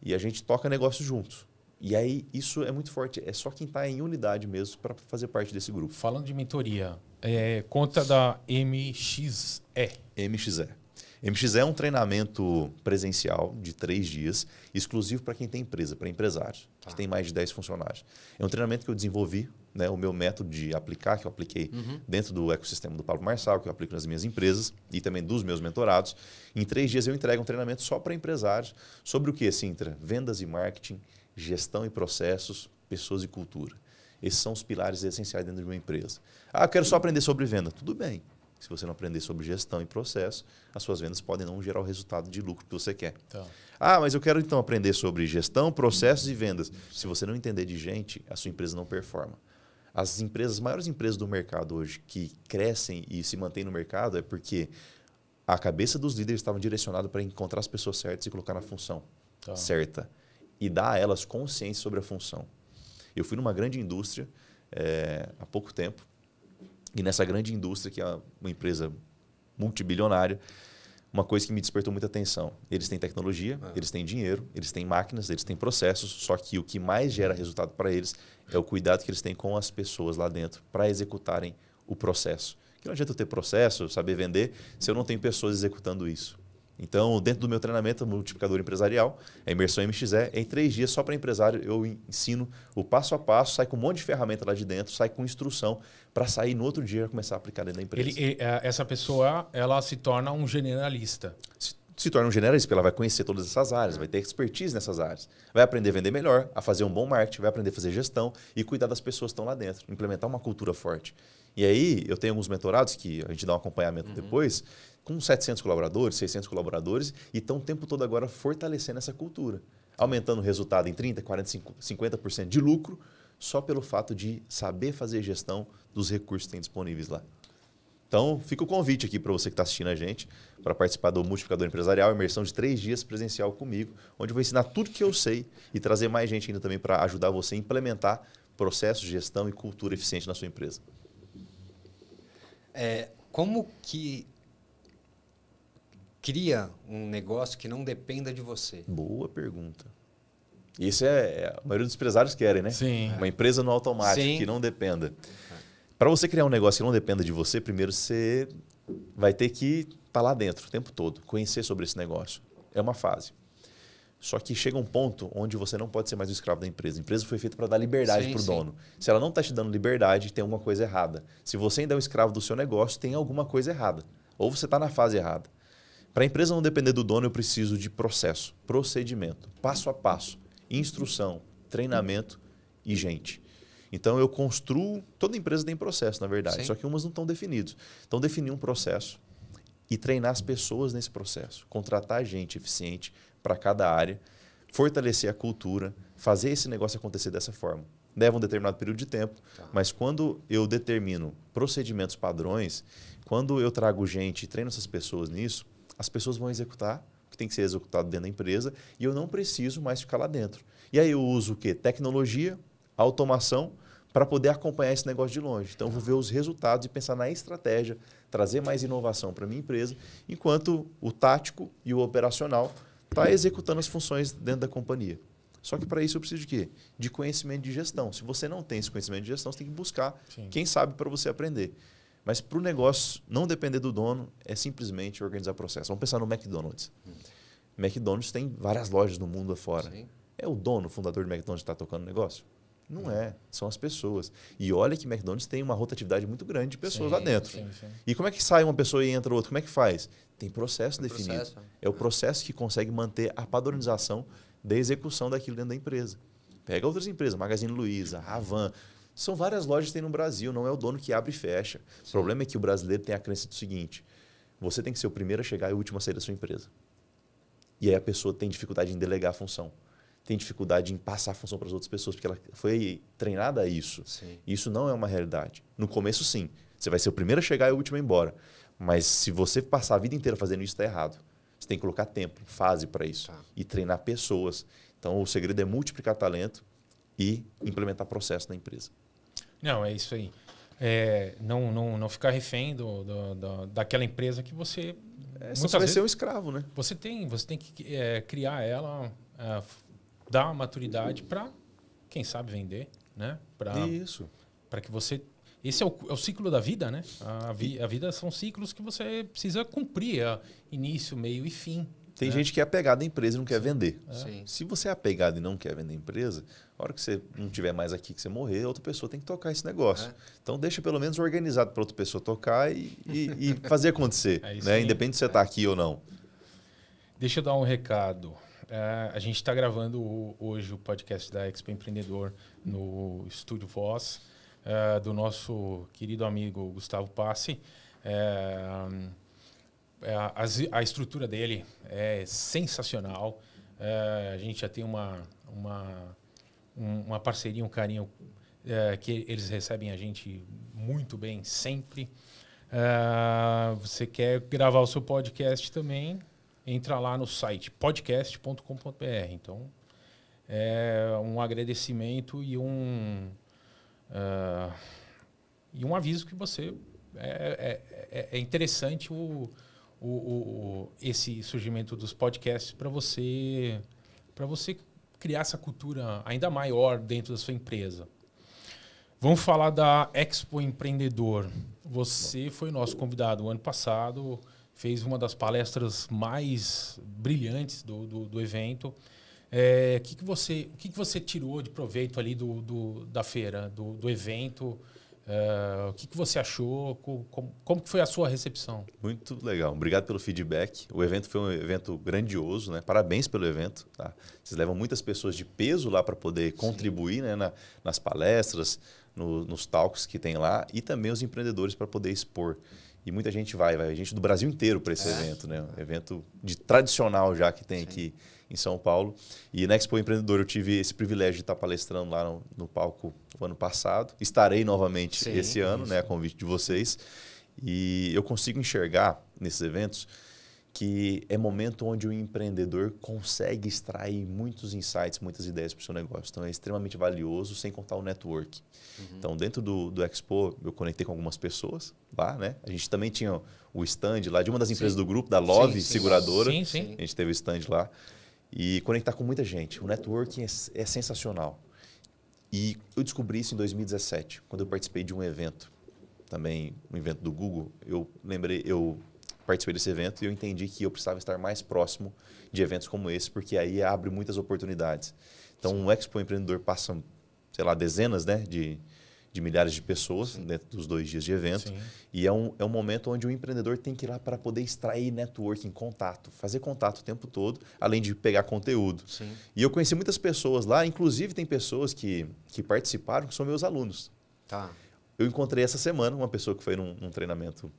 e a gente toca negócio juntos. E aí isso é muito forte. É só quem está em unidade mesmo para fazer parte desse grupo. Falando de mentoria, é, conta da MXE. MXE. MX é um treinamento presencial de três dias, exclusivo para quem tem empresa, para empresários, que tá. tem mais de 10 funcionários. É um treinamento que eu desenvolvi, né, o meu método de aplicar, que eu apliquei uhum. dentro do ecossistema do Pablo Marçal, que eu aplico nas minhas empresas e também dos meus mentorados. Em três dias eu entrego um treinamento só para empresários sobre o que, Sintra? Vendas e marketing, gestão e processos, pessoas e cultura. Esses são os pilares essenciais dentro de uma empresa. Ah, eu quero só aprender sobre venda. Tudo bem. Se você não aprender sobre gestão e processo, as suas vendas podem não gerar o resultado de lucro que você quer. Então. Ah, mas eu quero então aprender sobre gestão, processos e vendas. Se você não entender de gente, a sua empresa não performa. As empresas, as maiores empresas do mercado hoje que crescem e se mantêm no mercado é porque a cabeça dos líderes estava direcionada para encontrar as pessoas certas e colocar na função então. certa e dar a elas consciência sobre a função. Eu fui numa grande indústria é, há pouco tempo e nessa grande indústria, que é uma empresa multibilionária, uma coisa que me despertou muita atenção. Eles têm tecnologia, ah. eles têm dinheiro, eles têm máquinas, eles têm processos, só que o que mais gera resultado para eles é o cuidado que eles têm com as pessoas lá dentro para executarem o processo. Que não adianta eu ter processo, saber vender, se eu não tenho pessoas executando isso. Então, dentro do meu treinamento multiplicador empresarial, a é imersão MXE, em três dias só para empresário, eu ensino o passo a passo, sai com um monte de ferramenta lá de dentro, sai com instrução para sair no outro dia e começar a aplicar dentro da empresa. Ele, é, essa pessoa, ela se torna um generalista. Se se torna um generalista, ela vai conhecer todas essas áreas, vai ter expertise nessas áreas. Vai aprender a vender melhor, a fazer um bom marketing, vai aprender a fazer gestão e cuidar das pessoas que estão lá dentro, implementar uma cultura forte. E aí, eu tenho alguns mentorados que a gente dá um acompanhamento uhum. depois, com 700 colaboradores, 600 colaboradores, e estão o tempo todo agora fortalecendo essa cultura, aumentando o resultado em 30%, 40%, 50% de lucro, só pelo fato de saber fazer gestão dos recursos que tem disponíveis lá. Então, fica o convite aqui para você que está assistindo a gente, para participar do Multiplicador Empresarial, imersão de três dias presencial comigo, onde eu vou ensinar tudo que eu sei e trazer mais gente ainda também para ajudar você a implementar processos, gestão e cultura eficiente na sua empresa. É, como que cria um negócio que não dependa de você? Boa pergunta. Isso é, é, a maioria dos empresários querem, né? Sim. Uma empresa no automático, Sim. que não dependa. Para você criar um negócio que não dependa de você, primeiro você vai ter que estar tá lá dentro o tempo todo, conhecer sobre esse negócio. É uma fase. Só que chega um ponto onde você não pode ser mais o escravo da empresa. A empresa foi feita para dar liberdade para o dono. Se ela não está te dando liberdade, tem alguma coisa errada. Se você ainda é o escravo do seu negócio, tem alguma coisa errada. Ou você está na fase errada. Para a empresa não depender do dono, eu preciso de processo, procedimento, passo a passo, instrução, treinamento e gente. Então eu construo. Toda empresa tem processo, na verdade, Sim. só que umas não estão definidos. Então, definir um processo e treinar as pessoas nesse processo, contratar gente eficiente para cada área, fortalecer a cultura, fazer esse negócio acontecer dessa forma. Leva um determinado período de tempo, tá. mas quando eu determino procedimentos padrões, quando eu trago gente e treino essas pessoas nisso, as pessoas vão executar o que tem que ser executado dentro da empresa e eu não preciso mais ficar lá dentro. E aí eu uso o quê? Tecnologia, automação, para poder acompanhar esse negócio de longe. Então, vou ver os resultados e pensar na estratégia, trazer mais inovação para a minha empresa, enquanto o tático e o operacional está executando as funções dentro da companhia. Só que para isso eu preciso de quê? De conhecimento de gestão. Se você não tem esse conhecimento de gestão, você tem que buscar Sim. quem sabe para você aprender. Mas para o negócio não depender do dono, é simplesmente organizar o processo. Vamos pensar no McDonald's. Hum. McDonald's tem várias lojas no mundo afora. Sim. É o dono, o fundador do McDonald's, que está tocando o negócio? Não hum. é. São as pessoas. E olha que McDonald's tem uma rotatividade muito grande de pessoas sim, lá dentro. Sim, e como é que sai uma pessoa e entra outra? Como é que faz? Tem processo é definido. Processo. Né? É o processo que consegue manter a padronização da execução daquilo dentro da empresa. Pega outras empresas, Magazine Luiza, Ravan, são várias lojas que tem no Brasil, não é o dono que abre e fecha. Sim. O problema é que o brasileiro tem a crença do seguinte: você tem que ser o primeiro a chegar e o último a sair da sua empresa. E aí a pessoa tem dificuldade em delegar a função, tem dificuldade em passar a função para as outras pessoas, porque ela foi treinada a isso. Sim. Isso não é uma realidade. No começo, sim. Você vai ser o primeiro a chegar e o último a ir embora. Mas se você passar a vida inteira fazendo isso, está errado. Você tem que colocar tempo, fase para isso. Tá. E treinar pessoas. Então, o segredo é multiplicar talento e implementar processo na empresa. Não, é isso aí. É, não, não, não ficar refém do, do, do daquela empresa que você. É, você vai vezes, ser um escravo, né? Você tem, você tem que é, criar ela, é, dar maturidade para, quem sabe, vender, né? Pra, isso. Para que você. Esse é o, é o ciclo da vida, né? A, vi, a vida são ciclos que você precisa cumprir: é, início, meio e fim. Tem é. gente que é apegada à empresa e não quer Sim. vender. É. Se você é apegado e não quer vender a empresa, a hora que você não tiver mais aqui, que você morrer, outra pessoa tem que tocar esse negócio. É. Então, deixa pelo menos organizado para outra pessoa tocar e, e, e (laughs) fazer acontecer. É né? Independente se você está aqui ou não. Deixa eu dar um recado. É, a gente está gravando hoje o podcast da Expo Empreendedor no Estúdio Voz, é, do nosso querido amigo Gustavo Passi. É, a, a, estrutura dele é sensacional. É, a gente já tem uma, uma, uma parceria, um carinho é, que eles recebem a gente muito bem sempre. É, você quer gravar o seu podcast também? Entra lá no site podcast.com.br. Então, é um agradecimento e um, uh, e um aviso que você é, é, é interessante o o, o, esse surgimento dos podcasts para você para você criar essa cultura ainda maior dentro da sua empresa. Vamos falar da Expo Empreendedor. Você foi nosso convidado o ano passado, fez uma das palestras mais brilhantes do, do, do evento. É, que que você, o que, que você tirou de proveito ali do, do da feira, do, do evento? Eh, o que, que você achou? Como, como foi a sua recepção? Muito legal. Obrigado pelo feedback. O evento foi um evento grandioso, né? Parabéns pelo evento. Tá? Vocês levam muitas pessoas de peso lá para poder contribuir né? Na, nas palestras, no, nos talks que tem lá e também os empreendedores para poder expor. E muita gente vai, vai gente do Brasil inteiro para esse é. evento, né? Um evento de tradicional já que tem Sim. aqui em São Paulo. E na Expo Empreendedor eu tive esse privilégio de estar palestrando lá no, no palco o ano passado. Estarei novamente Sim, esse ano, isso. né, a convite de vocês. E eu consigo enxergar nesses eventos que é momento onde o empreendedor consegue extrair muitos insights, muitas ideias para o seu negócio. Então, é extremamente valioso, sem contar o network. Uhum. Então, dentro do, do Expo, eu conectei com algumas pessoas lá, né? A gente também tinha o stand lá de uma das empresas sim. do grupo, da Love sim, sim. Seguradora. Sim, sim. A gente teve o stand lá e conectar com muita gente. O networking é, é sensacional. E eu descobri isso em 2017, quando eu participei de um evento, também um evento do Google. Eu lembrei, eu participei desse evento e eu entendi que eu precisava estar mais próximo de eventos como esse, porque aí abre muitas oportunidades. Então, Sim. um Expo Empreendedor passa, sei lá, dezenas né, de, de milhares de pessoas Sim. dentro né, dos dois dias de evento. Sim. E é um, é um momento onde o empreendedor tem que ir lá para poder extrair networking, contato, fazer contato o tempo todo, além de pegar conteúdo. Sim. E eu conheci muitas pessoas lá, inclusive tem pessoas que, que participaram que são meus alunos. Tá. Eu encontrei essa semana uma pessoa que foi num, num treinamento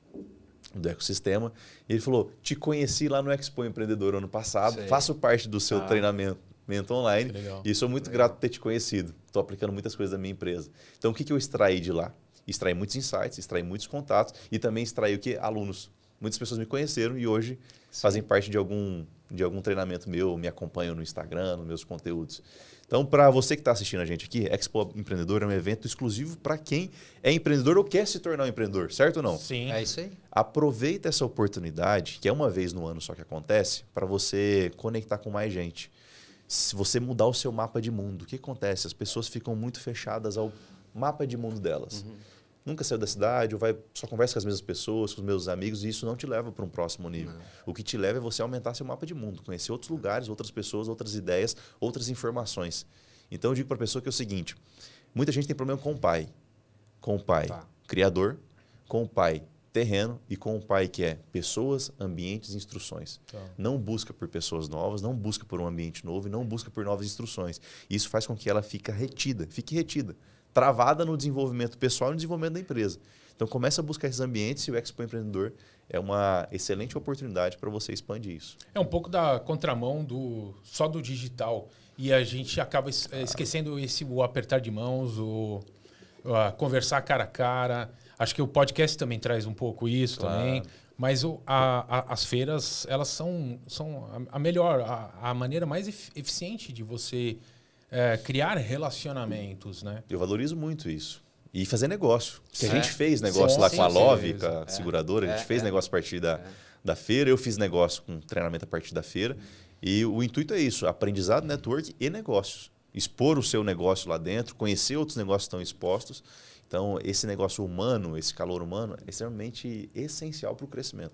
do ecossistema. E ele falou: Te conheci lá no Expo Empreendedor ano passado, Sei. faço parte do seu tá. treinamento online. E sou muito legal. grato por ter te conhecido. Estou aplicando muitas coisas da minha empresa. Então, o que, que eu extraí de lá? Extraí muitos insights, extraí muitos contatos e também extraí o que? Alunos. Muitas pessoas me conheceram e hoje Sim. fazem parte de algum, de algum treinamento meu, me acompanham no Instagram, nos meus conteúdos. Então, para você que está assistindo a gente aqui, Expo Empreendedor é um evento exclusivo para quem é empreendedor ou quer se tornar um empreendedor, certo ou não? Sim. É isso aí. Aproveita essa oportunidade, que é uma vez no ano só que acontece, para você conectar com mais gente se você mudar o seu mapa de mundo, o que acontece? As pessoas ficam muito fechadas ao mapa de mundo delas. Uhum. Nunca saiu da cidade, ou vai, só conversa com as mesmas pessoas, com os meus amigos, e isso não te leva para um próximo nível. O que te leva é você aumentar seu mapa de mundo, conhecer outros lugares, outras pessoas, outras ideias, outras informações. Então eu digo para a pessoa que é o seguinte: muita gente tem problema com o pai, com o pai tá. criador, com o pai terreno e com um pai que é pessoas, ambientes e instruções. Tá. Não busca por pessoas novas, não busca por um ambiente novo e não busca por novas instruções. Isso faz com que ela fique retida, fique retida, travada no desenvolvimento pessoal e no desenvolvimento da empresa. Então começa a buscar esses ambientes e o Expo Empreendedor é uma excelente oportunidade para você expandir isso. É um pouco da contramão do só do digital e a gente acaba eh, esquecendo esse o apertar de mãos, o, o conversar cara a cara. Acho que o podcast também traz um pouco isso claro. também. Mas o, a, a, as feiras, elas são, são a, melhor, a, a maneira mais eficiente de você é, criar relacionamentos, né? Eu valorizo muito isso. E fazer negócio. Que a gente fez negócio sim, lá sim, com a Love, com a é. seguradora, a gente é, fez é. negócio a partir da, é. da feira, eu fiz negócio com treinamento a partir da feira. E o intuito é isso: aprendizado, network e negócios. Expor o seu negócio lá dentro, conhecer outros negócios que estão expostos então, esse negócio humano, esse calor humano, é extremamente essencial para o crescimento.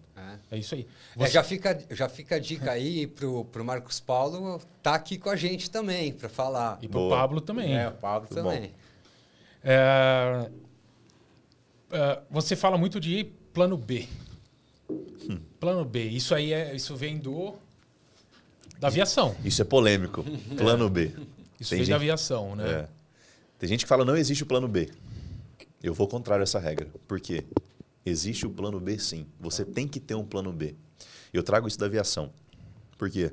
É. é. isso aí. Você... É, já, fica, já fica a dica aí para o Marcos Paulo tá aqui com a gente também para falar. E para o Pablo também. É, o Pablo Tudo também. É, é, você fala muito de plano B. Hum. Plano B. Isso aí é, isso vem do da aviação. Isso é polêmico. (laughs) Plano B. Isso Tem vem gente... da aviação, né? É. Tem gente que fala não existe o plano B. Eu vou contrário a essa regra. Por quê? Existe o plano B, sim. Você tem que ter um plano B. Eu trago isso da aviação. Por quê?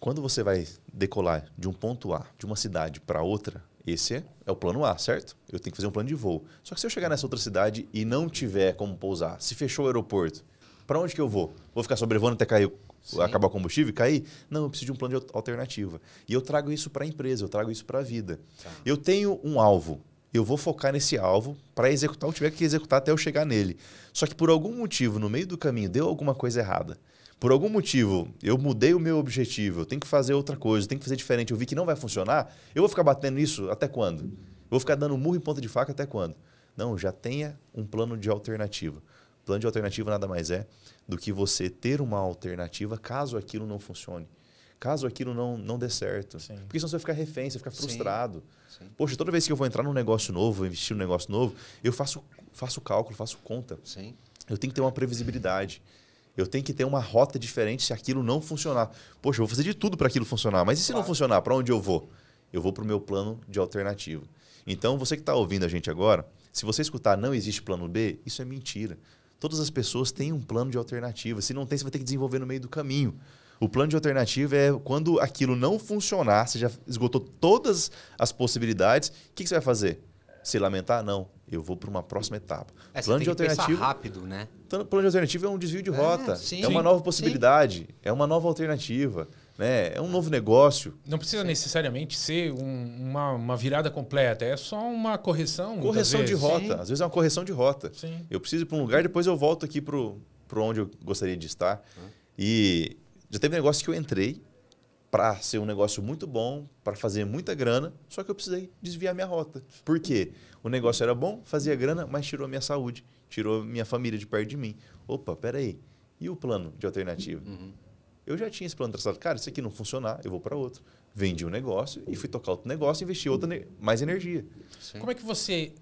Quando você vai decolar de um ponto A, de uma cidade para outra, esse é o plano A, certo? Eu tenho que fazer um plano de voo. Só que se eu chegar nessa outra cidade e não tiver como pousar, se fechou o aeroporto, para onde que eu vou? Vou ficar sobrevoando até cair, acabar o combustível e cair? Não, eu preciso de um plano de alternativa. E eu trago isso para a empresa, eu trago isso para a vida. Tá. Eu tenho um alvo eu vou focar nesse alvo para executar o que tiver que executar até eu chegar nele. Só que por algum motivo, no meio do caminho, deu alguma coisa errada. Por algum motivo, eu mudei o meu objetivo, eu tenho que fazer outra coisa, eu tenho que fazer diferente, eu vi que não vai funcionar, eu vou ficar batendo isso até quando? Eu vou ficar dando murro em ponta de faca até quando? Não, já tenha um plano de alternativa. Plano de alternativa nada mais é do que você ter uma alternativa caso aquilo não funcione. Caso aquilo não, não dê certo. Sim. Porque senão você vai ficar refém, você vai ficar frustrado. Sim. Poxa, toda vez que eu vou entrar num negócio novo, investir num negócio novo, eu faço, faço cálculo, faço conta. Sim. Eu tenho que ter uma previsibilidade. Eu tenho que ter uma rota diferente se aquilo não funcionar. Poxa, eu vou fazer de tudo para aquilo funcionar. Mas e se claro. não funcionar? Para onde eu vou? Eu vou para o meu plano de alternativa. Então, você que está ouvindo a gente agora, se você escutar não existe plano B, isso é mentira. Todas as pessoas têm um plano de alternativa. Se não tem, você vai ter que desenvolver no meio do caminho. O plano de alternativa é quando aquilo não funcionar, você já esgotou todas as possibilidades, o que, que você vai fazer? Se lamentar? Não. Eu vou para uma próxima etapa. É, plano de alternativa. rápido, né? Então, plano de alternativa é um desvio de é, rota. É, sim, é uma nova possibilidade. Sim. É uma nova alternativa. Né? É um novo negócio. Não precisa Sim. necessariamente ser um, uma, uma, virada completa, é só uma correção. Correção de rota. Sim. Às vezes é uma correção de rota. Sim. Eu preciso ir para um lugar, depois eu volto aqui para onde eu gostaria de estar. Hum. E já teve negócio que eu entrei para ser um negócio muito bom, para fazer muita grana, só que eu precisei desviar minha rota. Por quê? O negócio era bom, fazia grana, mas tirou minha saúde, tirou minha família de perto de mim. Opa, peraí. E o plano de alternativa? Uhum. Eu já tinha esse plano traçado. Cara, isso aqui não funcionar, eu vou para outro. Vendi um negócio e fui tocar outro negócio, investi outra mais energia. Sim. Como é que você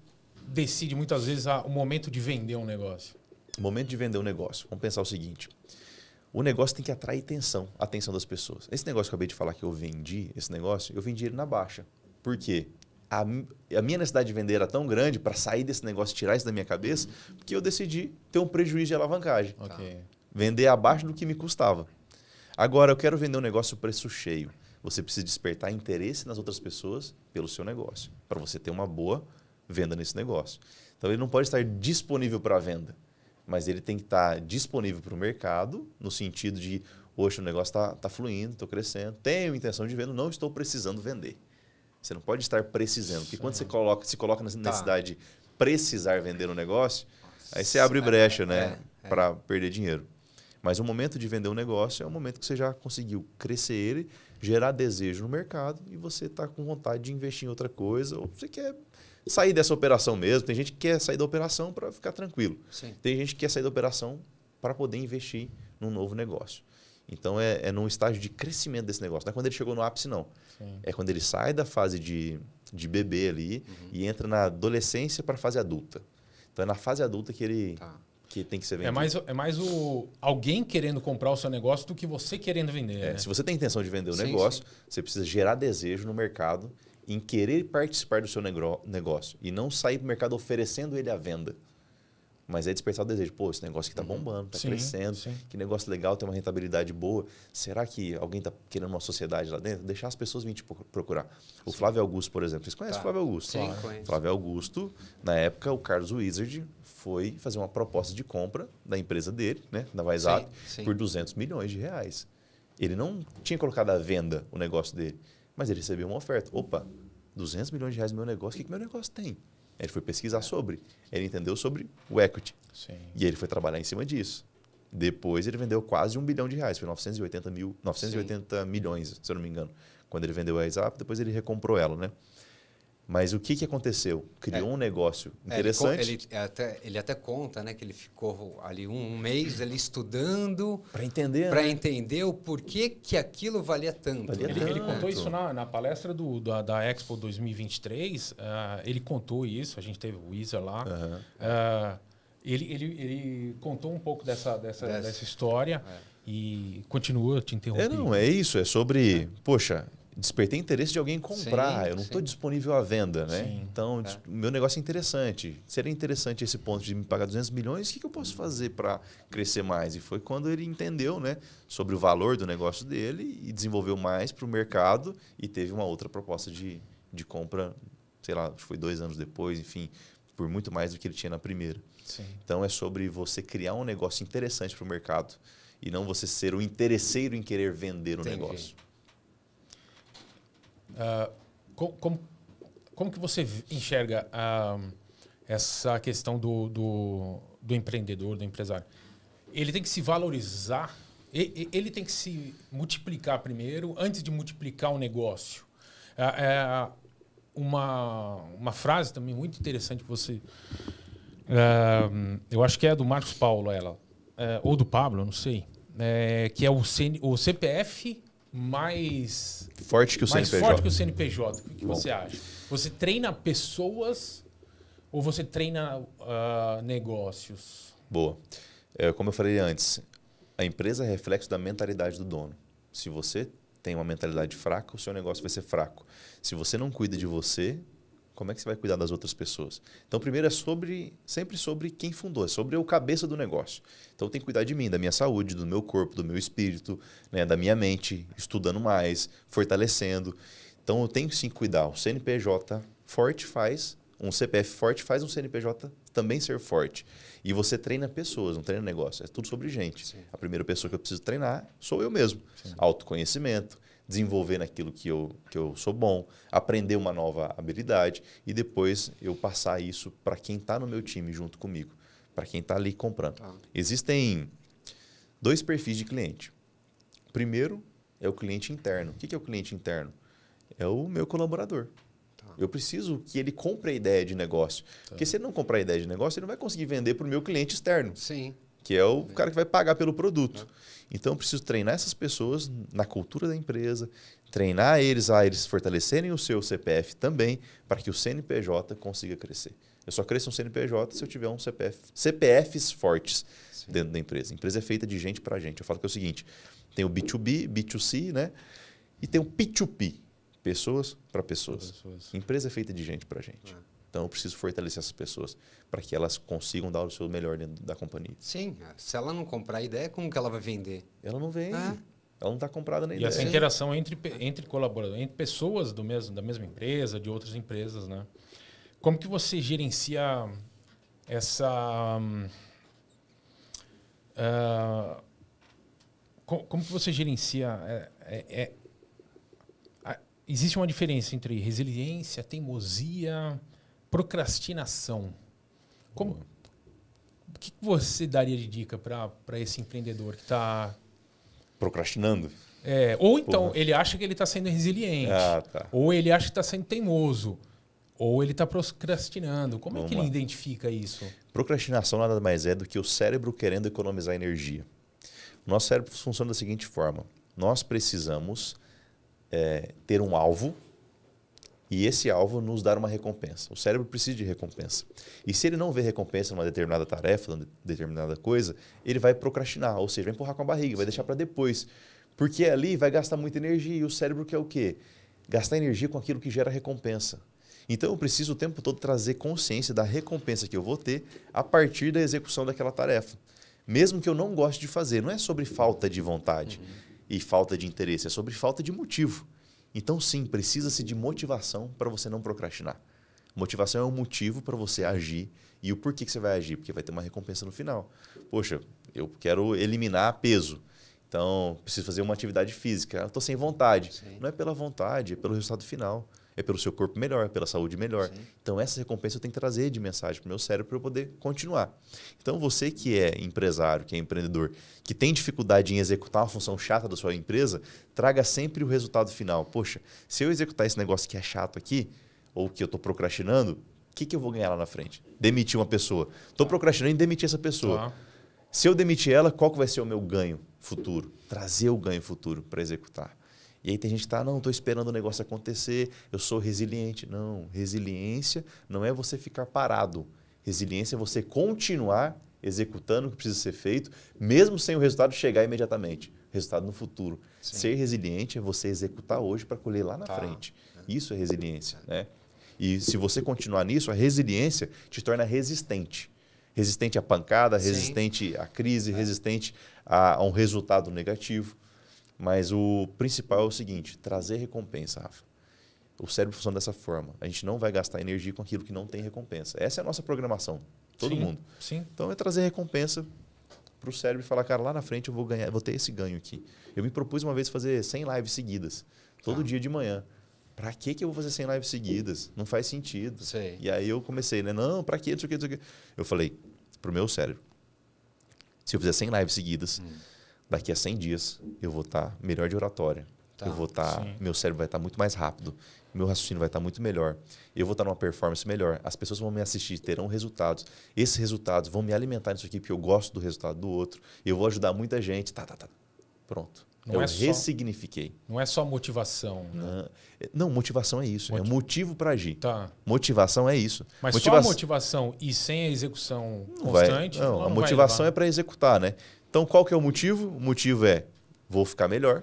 decide muitas vezes o momento de vender um negócio? O momento de vender um negócio. Vamos pensar o seguinte: o negócio tem que atrair atenção, a atenção das pessoas. Esse negócio que eu acabei de falar que eu vendi, esse negócio, eu vendi ele na baixa. Por quê? A, a minha necessidade de vender era tão grande para sair desse negócio, tirar isso da minha cabeça, que eu decidi ter um prejuízo de alavancagem. Okay. Tá. Vender abaixo do que me custava. Agora, eu quero vender um negócio preço cheio. Você precisa despertar interesse nas outras pessoas pelo seu negócio, para você ter uma boa venda nesse negócio. Então, ele não pode estar disponível para venda mas ele tem que estar tá disponível para o mercado, no sentido de, hoje o negócio está tá fluindo, estou crescendo, tenho intenção de vender, não estou precisando vender. Você não pode estar precisando, porque quando você coloca, se coloca na tá. necessidade tá. de precisar vender um negócio, aí você abre brecha, é, né, é, é. para perder dinheiro. Mas o momento de vender um negócio é o momento que você já conseguiu crescer ele, gerar desejo no mercado e você está com vontade de investir em outra coisa ou você quer sair dessa operação mesmo. Tem gente que quer sair da operação para ficar tranquilo. Sim. Tem gente que quer sair da operação para poder investir num novo negócio. Então é, é num estágio de crescimento desse negócio. Não é quando ele chegou no ápice, não. Sim. É quando ele sai da fase de, de bebê ali uhum. e entra na adolescência para a fase adulta. Então é na fase adulta que ele. Tá. Que tem que ser é vendido. É mais, é mais o alguém querendo comprar o seu negócio do que você querendo vender. É, né? Se você tem intenção de vender o sim, negócio, sim. você precisa gerar desejo no mercado em querer participar do seu negócio e não sair para o mercado oferecendo ele à venda. Mas é despertar o desejo. Pô, esse negócio aqui está uhum. bombando, está crescendo, sim. que negócio legal, tem uma rentabilidade boa. Será que alguém está querendo uma sociedade lá dentro? Deixar as pessoas virem te procurar. O sim. Flávio Augusto, por exemplo. Vocês conhecem tá. o Flávio Augusto? Sim, conhecem. Tá. conheço. Flávio Augusto, na época, o Carlos Wizard foi fazer uma proposta de compra da empresa dele, né, da Vaisat, por 200 milhões de reais. Ele não tinha colocado à venda o negócio dele, mas ele recebeu uma oferta. Opa, 200 milhões de reais no meu negócio, o que, que meu negócio tem? Ele foi pesquisar sobre. Ele entendeu sobre o equity. Sim. E ele foi trabalhar em cima disso. Depois ele vendeu quase um bilhão de reais, foi 980, mil, 980 milhões, se eu não me engano, quando ele vendeu a WhatsApp, depois ele recomprou ela, né? Mas o que, que aconteceu? Criou é. um negócio é, interessante. ele, ele, é até, ele até conta né, que ele ficou ali um, mês ali estudando. Para entender. Para né? entender o porquê que aquilo valia tanto. Valia né? ele, tanto. ele, contou isso na, na palestra do, da, da Expo 2023. Uh, ah, ele contou isso, a gente teve o Isa lá. Uhum. Uh, ele, ele, ele contou um pouco dessa, dessa, dessa. história. É. E continua te interrompendo. É, não, é isso. É sobre, poxa, despertei interesse de alguém comprar. Sim, eu não estou disponível à venda, né? Sim, então, é. o meu negócio é interessante. Seria interessante esse ponto de me pagar 200 milhões, o que, que eu posso fazer para crescer mais? E foi quando ele entendeu, né, sobre o valor do negócio dele e desenvolveu mais para o mercado e teve uma outra proposta de, de compra, sei lá, foi dois anos depois, enfim, por muito mais do que ele tinha na primeira. Sim. Então, é sobre você criar um negócio interessante para o mercado e não você ser o interesseiro em querer vender o negócio. Ah, como, como, que você enxerga uh, essa questão do, do, do, empreendedor, do empresário? Ele tem que se valorizar, ele tem que se multiplicar primeiro, antes de multiplicar o negócio. Ah, é uma, uma frase também muito interessante que você. eu acho que é do Marcos Paulo, ela. É, ou do Pablo, não sei. É, que é o, CN, o CPF mais forte que o mais CNPJ. forte que o CNPJ. O que, que você acha? Você treina pessoas ou você treina uh, negócios? Boa. É, como eu falei antes, a empresa é reflexo da mentalidade do dono. Se você tem uma mentalidade fraca, o seu negócio vai ser fraco. Se você não cuida de você, como é que você vai cuidar das outras pessoas? Então, primeiro é sobre, sempre sobre quem fundou, é sobre o cabeça do negócio. Então, tem que cuidar de mim, da minha saúde, do meu corpo, do meu espírito, né, da minha mente, estudando mais, fortalecendo. Então, eu tenho sim cuidar. O CNPJ forte faz, um CPF forte faz um CNPJ também ser forte. E você treina pessoas, não treina negócio. É tudo sobre gente. Sim. A primeira pessoa que eu preciso treinar sou eu mesmo. Sim. Autoconhecimento, desenvolver naquilo que eu, que eu sou bom, aprender uma nova habilidade e depois eu passar isso para quem está no meu time junto comigo, para quem está ali comprando. Tá. Existem dois perfis de cliente. primeiro é o cliente interno. O que é o cliente interno? É o meu colaborador. Tá. Eu preciso que ele compre a ideia de negócio. Tá. Porque se ele não comprar a ideia de negócio, ele não vai conseguir vender para o meu cliente externo. Sim que é o é. cara que vai pagar pelo produto. Então, eu preciso treinar essas pessoas na cultura da empresa, treinar eles a eles fortalecerem o seu CPF também, para que o CNPJ consiga crescer. Eu só cresço um CNPJ se eu tiver um CPF, CPFs fortes Sim. dentro da empresa. A empresa é feita de gente para gente. Eu falo que é o seguinte: tem o B2B, B2C, né? E tem o P2P, pessoas para pessoas. pessoas. Empresa é feita de gente para gente. É. Então, eu preciso fortalecer essas pessoas para que elas consigam dar o seu melhor dentro da companhia. Sim, se ela não comprar a ideia, como que ela vai vender? Ela não vende. Ah. Ela não está comprada na e ideia. E essa interação entre, entre colaboradores, entre pessoas do mesmo, da mesma empresa, de outras empresas, né? Como que você gerencia essa... Uh, como, que você gerencia... É, é, é, existe uma diferença entre resiliência, teimosia Procrastinação. Como, o que você daria de dica para esse empreendedor que está. Procrastinando? É, ou então, Porra. ele acha que ele está sendo resiliente. Ah, tá. Ou ele acha que está sendo teimoso. Ou ele está procrastinando. Como Vamos é que ele identifica isso? Procrastinação nada mais é do que o cérebro querendo economizar energia. nosso cérebro funciona da seguinte forma: nós precisamos é, ter um alvo e esse alvo nos dar uma recompensa. O cérebro precisa de recompensa. E se ele não vê recompensa numa determinada tarefa, numa determinada coisa, ele vai procrastinar, ou seja, vai empurrar com a barriga, vai deixar para depois. Porque ali vai gastar muita energia e o cérebro quer o quê? Gastar energia com aquilo que gera recompensa. Então eu preciso o tempo todo trazer consciência da recompensa que eu vou ter a partir da execução daquela tarefa. Mesmo que eu não goste de fazer, não é sobre falta de vontade uhum. e falta de interesse, é sobre falta de motivo. Então, sim, precisa-se de motivação para você não procrastinar. Motivação é um motivo para você agir e o porquê que você vai agir, porque vai ter uma recompensa no final. Poxa, eu quero eliminar peso. Então, preciso fazer uma atividade física. Eu estou sem vontade. Sim. Não é pela vontade, é pelo resultado final é pelo seu corpo melhor, é pela saúde melhor. Sim. Então, essa recompensa eu tenho que trazer de mensagem para o meu cérebro para eu poder continuar. Então, você que é empresário, que é empreendedor, que tem dificuldade em executar uma função chata da sua empresa, traga sempre o resultado final. Poxa, se eu executar esse negócio que é chato aqui, ou que eu estou procrastinando, o que, que eu vou ganhar lá na frente? Demitir uma pessoa. Estou procrastinando em demitir essa pessoa. Tá. Se eu demitir ela, qual que vai ser o meu ganho futuro? Trazer o ganho futuro para executar. E aí tem gente que tá, não, estou esperando o negócio acontecer, eu sou resiliente. Não, resiliência não é você ficar parado. Resiliência é você continuar executando o que precisa ser feito, mesmo sem o resultado chegar imediatamente. Resultado no futuro. Sim. Ser resiliente é você executar hoje para colher lá na tá. frente. Isso é resiliência, né? E se você continuar nisso, a resiliência te torna resistente resistente à pancada, resistente Sim. à crise, é. resistente a, a, um resultado negativo. Mas o principal é o seguinte: trazer recompensa, Rafa. O cérebro funciona dessa forma. A gente não vai gastar energia com aquilo que não tem recompensa. Essa é a nossa programação. Todo sim, mundo. Sim. Então é trazer recompensa para o cérebro e falar, cara, lá na frente eu vou ganhar, vou ter esse ganho aqui. Eu me propus uma vez fazer 100 lives seguidas, todo ah. dia de manhã. Para que que eu vou fazer 100 lives seguidas? Não faz sentido. Sei. E aí eu comecei, né? Não, para que, eu falei para o Eu falei meu cérebro, se eu fizer 100 lives seguidas, hum daqui a 100 dias eu vou estar tá melhor de oratória. Tá, eu vou estar, tá, meu cérebro vai estar muito mais rápido, meu raciocínio vai estar muito melhor, eu vou estar numa performance melhor, as pessoas vão me assistir, terão resultados, esses resultados vão me alimentar nisso aqui porque eu gosto do resultado do outro, eu vou ajudar muita gente, tá, tá, tá, pronto. Não eu é só, ressignifiquei. Não é só motivação. Né? Não, é, motivação é isso. Motiv... É motivo para agir. Tá. Motivação é isso. Mas Motiva... só a motivação e sem a execução não constante. Vai, não, não, a não motivação é para executar, né? Então, qual que é o motivo? O motivo é, vou ficar melhor,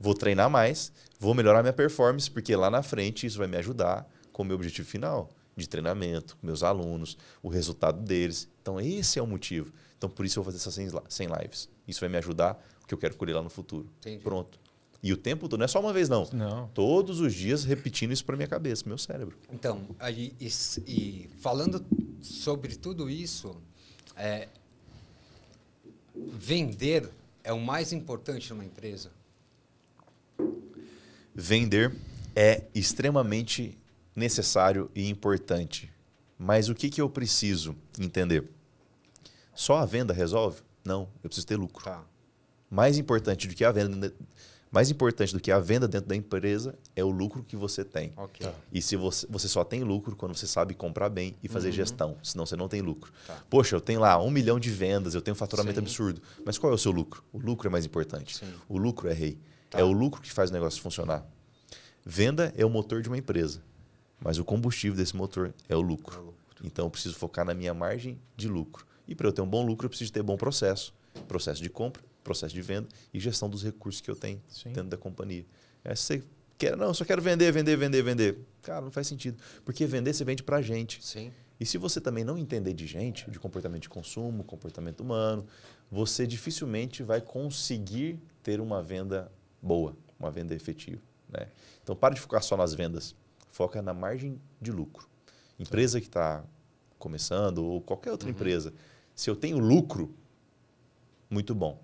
vou treinar mais, vou melhorar minha performance, porque lá na frente isso vai me ajudar com o meu objetivo final de treinamento, com meus alunos, o resultado deles. Então, esse é o motivo. Então, por isso eu vou fazer essas 100 lives. Isso vai me ajudar, porque eu quero colher lá no futuro. Entendi. Pronto. E o tempo todo, não é só uma vez, não. não. Todos os dias repetindo isso para minha cabeça, meu cérebro. Então, aí, e, e falando sobre tudo isso, é, vender é o mais importante numa empresa? Vender é extremamente necessário e importante. Mas o que, que eu preciso entender? Só a venda resolve? Não, eu preciso ter lucro. Tá. Mais importante do que a venda mais importante do que a venda dentro da empresa é o lucro que você tem. Okay. Tá. E se você, você só tem lucro quando você sabe comprar bem e fazer uhum. gestão, senão você não tem lucro. Tá. Poxa, eu tenho lá um milhão de vendas, eu tenho um faturamento Sim. absurdo. Mas qual é o seu lucro? O lucro é mais importante. Sim. O lucro é rei. Tá. É o lucro que faz o negócio funcionar. Venda é o motor de uma empresa, mas o combustível desse motor é o lucro. É o lucro. Então eu preciso focar na minha margem de lucro. E para eu ter um bom lucro, eu preciso ter bom processo. Processo de compra processo de venda e gestão dos recursos que eu tenho Sim. dentro da companhia. É você quer, não, só quero vender, vender, vender, vender. Cara, não faz sentido. Porque vender você vende pra gente. Sim. E se você também não entender de gente, de comportamento de consumo, comportamento humano, você dificilmente vai conseguir ter uma venda boa, uma venda efetiva. Né? Então, para de focar só nas vendas. Foca na margem de lucro. Empresa que está começando ou qualquer outra uhum. empresa, se eu tenho lucro, muito bom.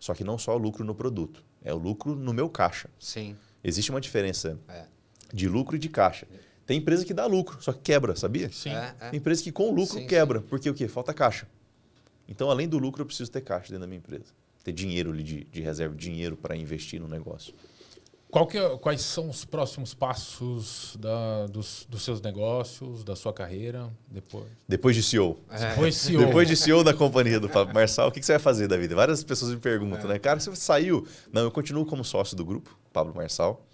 Só que não só o lucro no produto, é o lucro no meu caixa. Sim. Existe uma diferença é. de lucro e de caixa. Tem empresa que dá lucro, só que quebra, sabia? Sim. É, é. Tem empresa que com lucro sim, quebra, sim. porque o quê? Falta caixa. Então, além do lucro, eu preciso ter caixa dentro da minha empresa. Ter dinheiro ali de, de reserva, dinheiro para investir no negócio é, quais são os próximos passos da, dos, dos, seus negócios, da sua carreira, depois? Depois de CEO. É. Depois, CEO. depois de CEO da companhia do Fábio Marçal, o que, que, você vai fazer da vida? Várias pessoas me perguntam, é. né? Cara, você saiu... Não, eu continuo como sócio do grupo, Pablo Marçal.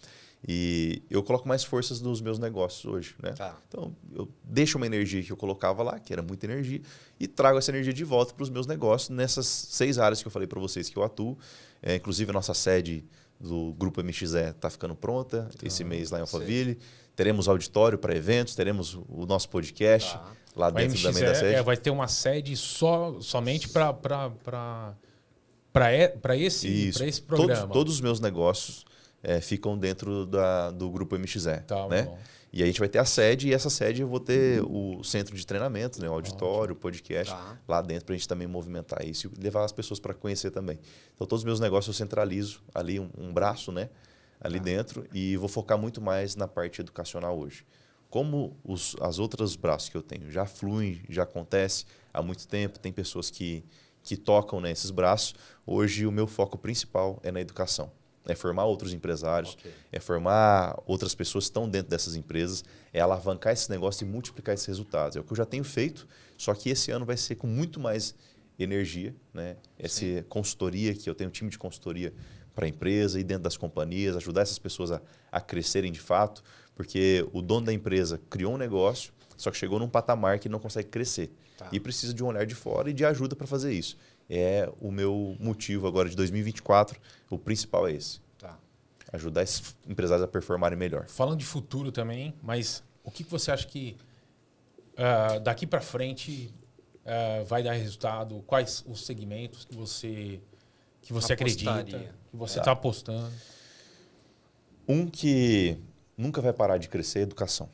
E eu coloco mais forças nos meus negócios hoje, né? Tá. Então, eu deixo uma energia que eu colocava lá, que era muita energia, e trago essa energia de volta para os meus negócios nessas seis áreas que eu falei para vocês que eu atuo. É, inclusive, a nossa sede do Grupo MXE está ficando pronta então, esse ah, mês lá em Alphaville. Teremos auditório para eventos, teremos o nosso podcast tá. lá dentro da da é, sede. É, vai ter uma sede só, somente para esse, Isso. esse programa. Todos, todos os meus negócios é, ficam dentro da, do Grupo MXE. Tá, né? Bom. E a gente vai ter a sede, e essa sede eu vou ter uhum. o centro de treinamento, né? o auditório, o podcast, tá. lá dentro, para a gente também movimentar isso e levar as pessoas para conhecer também. Então, todos os meus negócios eu centralizo ali, um, um braço, né? Ali tá. dentro, e vou focar muito mais na parte educacional hoje. Como os, as outras braços que eu tenho já fluem, já acontece há muito tempo, tem pessoas que, que tocam nesses né, braços, hoje o meu foco principal é na educação é formar outros empresários, okay. é formar outras pessoas que estão dentro dessas empresas, é alavancar esse negócio e multiplicar esses resultados. É o que eu já tenho feito, só que esse ano vai ser com muito mais energia, né? Essa Sim. consultoria que eu tenho um time de consultoria para a empresa e dentro das companhias, ajudar essas pessoas a, a crescerem de fato, porque o dono da empresa criou um negócio, só que chegou num patamar que não consegue crescer. Tá. E precisa de um olhar de fora e de ajuda para fazer isso é o meu motivo agora de 2024. O principal é esse. Tá. Ajudar esses empresários a performarem melhor. Falando de futuro também, mas o que você acha que uh, daqui para frente uh, vai dar resultado? Quais os segmentos que você que você acredita, que você está é. Tá apostando? Um que nunca vai parar de crescer é educação.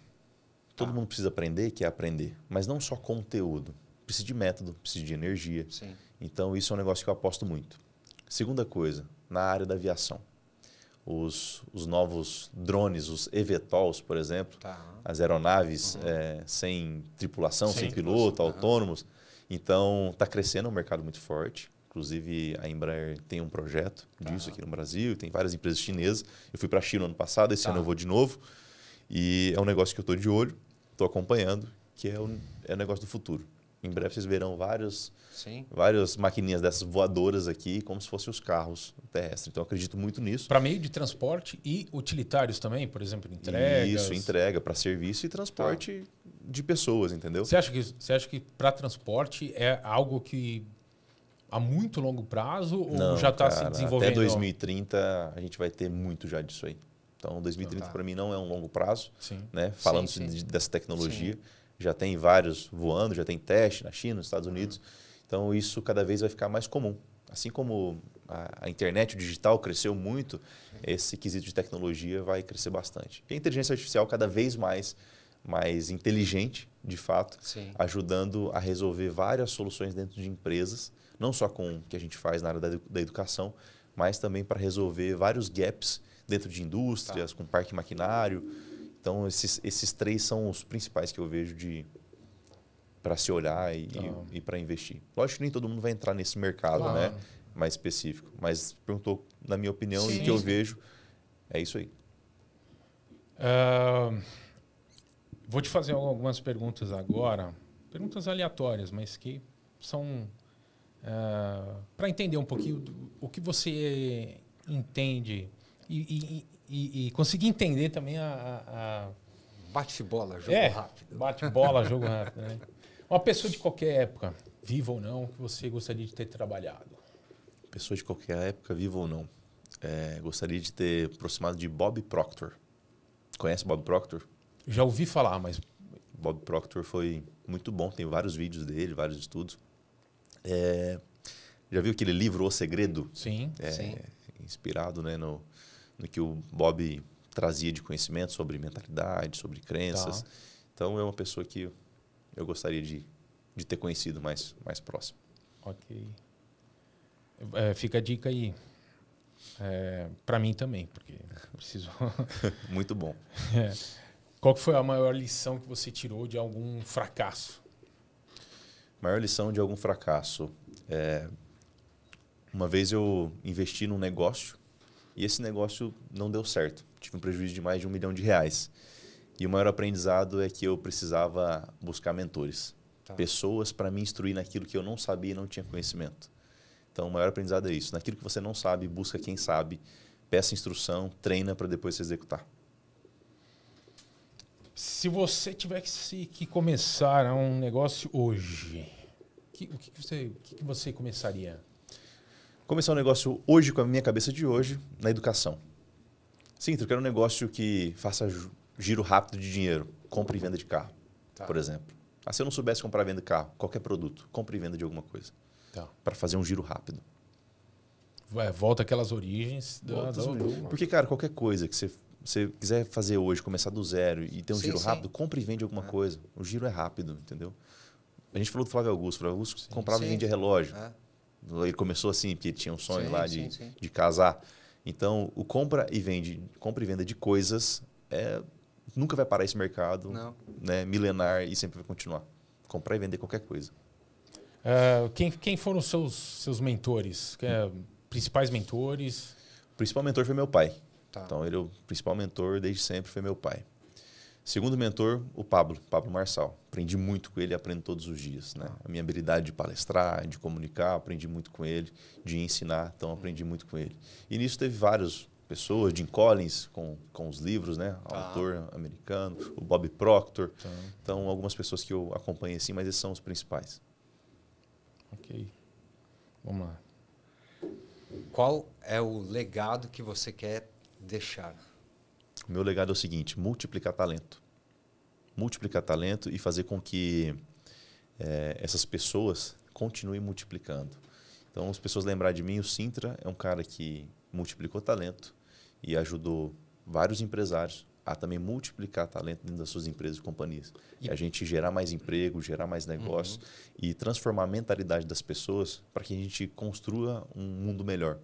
Todo tá. mundo precisa aprender, quer é aprender, mas não só conteúdo. Precisa de método, precisa de energia. Sim. Então, isso é um negócio que eu aposto muito. Segunda coisa, na área da aviação. Os, os novos drones, os EVTOLs, por exemplo, tá. as aeronaves uhum. é, sem tripulação, sem, sem piloto, uhum. autônomos. Então, está crescendo, é um mercado muito forte. Inclusive, a Embraer tem um projeto tá. disso aqui no Brasil, tem várias empresas chinesas. Eu fui para a China ano passado, esse tá. ano eu vou de novo. E é um negócio que eu estou de olho, estou acompanhando, que é o, é o negócio do futuro. Em breve vocês verão vários, Sim. várias maquininhas dessas voadoras aqui, como se fossem os carros terrestres. Então, acredito muito nisso. Para meio de transporte e utilitários também, por exemplo, entrega Isso, entrega para serviço e transporte tá. de pessoas, entendeu? Você acha que, você acha que para transporte é algo que a muito longo prazo ou Não, já está se desenvolvendo? Até 2030 a gente vai ter muito já disso aí. Então, 2030 então, tá. para mim não é um longo prazo, sim. né? Falando sim, sim. dessa tecnologia. Sim já tem vários voando, já tem teste na China, nos Estados Unidos. Então isso cada vez vai ficar mais comum. Assim como a, a internet, o digital cresceu muito, esse quesito de tecnologia vai crescer bastante. E a inteligência artificial cada vez mais mais inteligente, de fato, Sim. ajudando a resolver várias soluções dentro de empresas, não só com o que a gente faz na área da, da educação, mas também para resolver vários gaps dentro de indústrias, tá. com parque maquinário então, esses, esses três são os principais que eu vejo de para se olhar e, tá. e, e para investir. Lógico que nem todo mundo vai entrar nesse mercado né, mais específico, mas perguntou, na minha opinião, e o que eu vejo, é isso aí. Uh, vou te fazer algumas perguntas agora, perguntas aleatórias, mas que são uh, eh, para entender um pouquinho do, o que você entende e, e, e, e conseguir entender também a. a... Bate-bola, jogo é, rápido. Bate-bola, (laughs) jogo rápido. Né? Uma pessoa de qualquer época, viva ou não, que você gostaria de ter trabalhado? Pessoa de qualquer época, viva ou não. É, gostaria de ter aproximado de Bob Proctor. Conhece Bob Proctor? Já ouvi falar, mas. Bob Proctor foi muito bom, tem vários vídeos dele, vários estudos. É, já viu aquele livro O Segredo? Sim, é, sim. Inspirado né, no, que o Bob trazia de conhecimento sobre mentalidade, sobre crenças. Tá. Então, é uma pessoa que eu gostaria de, de ter conhecido mais, mais próximo. Ok. É, fica a dica aí. É, para mim também, porque (laughs) preciso. (laughs) Muito bom. (laughs) É. Qual foi a maior lição que você tirou de algum fracasso? Maior lição de algum fracasso. É... Uma vez eu investi num negócio e esse negócio não deu certo. Tive um prejuízo de mais de um milhão de reais. E o maior aprendizado é que eu precisava buscar mentores, tá. pessoas para me instruir naquilo que eu não sabia e não tinha conhecimento. Então, o maior aprendizado é isso. Naquilo que você não sabe, busca quem sabe, peça instrução, treina para depois se executar. Se você tivesse que começar um negócio hoje, o que, que, você, que, que você começaria? começar um negócio hoje, com a minha cabeça de hoje, na educação. Sim, eu quero um negócio que faça giro rápido de dinheiro. Compra e venda de carro, tá. por exemplo. Ah, se eu não soubesse comprar e venda de carro, qualquer produto, compra e venda de alguma coisa. Tá. Para fazer um giro rápido. É, volta aquelas origens. Da, volta da, Porque, cara, qualquer coisa que você, você quiser fazer hoje, começar do zero e ter um sim, giro sim. rápido, compra e vende alguma é. coisa. O giro é rápido, entendeu? A gente falou do Flávio Augusto. O Flávio Augusto sim, comprava e vendia relógio. É. Ele começou assim, porque ele tinha um sonho sim, lá de, sim. de casar. Então, o compra e vende, compra e venda de coisas é, nunca vai parar esse mercado, Não. né? Milenar e sempre vai continuar. Comprar e vender qualquer coisa. Uh, quem, quem foram os seus, seus mentores? É, principais mentores? O principal mentor foi meu pai. Tá. Então, ele, é o principal mentor desde sempre foi meu pai. Segundo mentor, o Pablo, Pablo Marçal. Aprendi muito com ele, aprendo todos os dias. Né? A minha habilidade de palestrar, de comunicar, aprendi muito com ele, de ensinar, então aprendi muito com ele. E nisso teve várias pessoas, Jim Collins com, com os livros, né? Ah. autor americano, o Bob Proctor. Então, então algumas pessoas que eu acompanhei assim, mas esses são os principais. Ok. Vamos lá. Qual é o legado que você quer deixar? meu legado é o seguinte: multiplicar talento. Multiplicar talento e fazer com que é, essas pessoas continuem multiplicando. Então, as pessoas lembrar de mim, o Sintra é um cara que multiplicou talento e ajudou vários empresários a também multiplicar talento dentro das suas empresas e companhias. E a gente gerar mais emprego, gerar mais negócio uhum. e transformar a mentalidade das pessoas para que a gente construa um mundo melhor.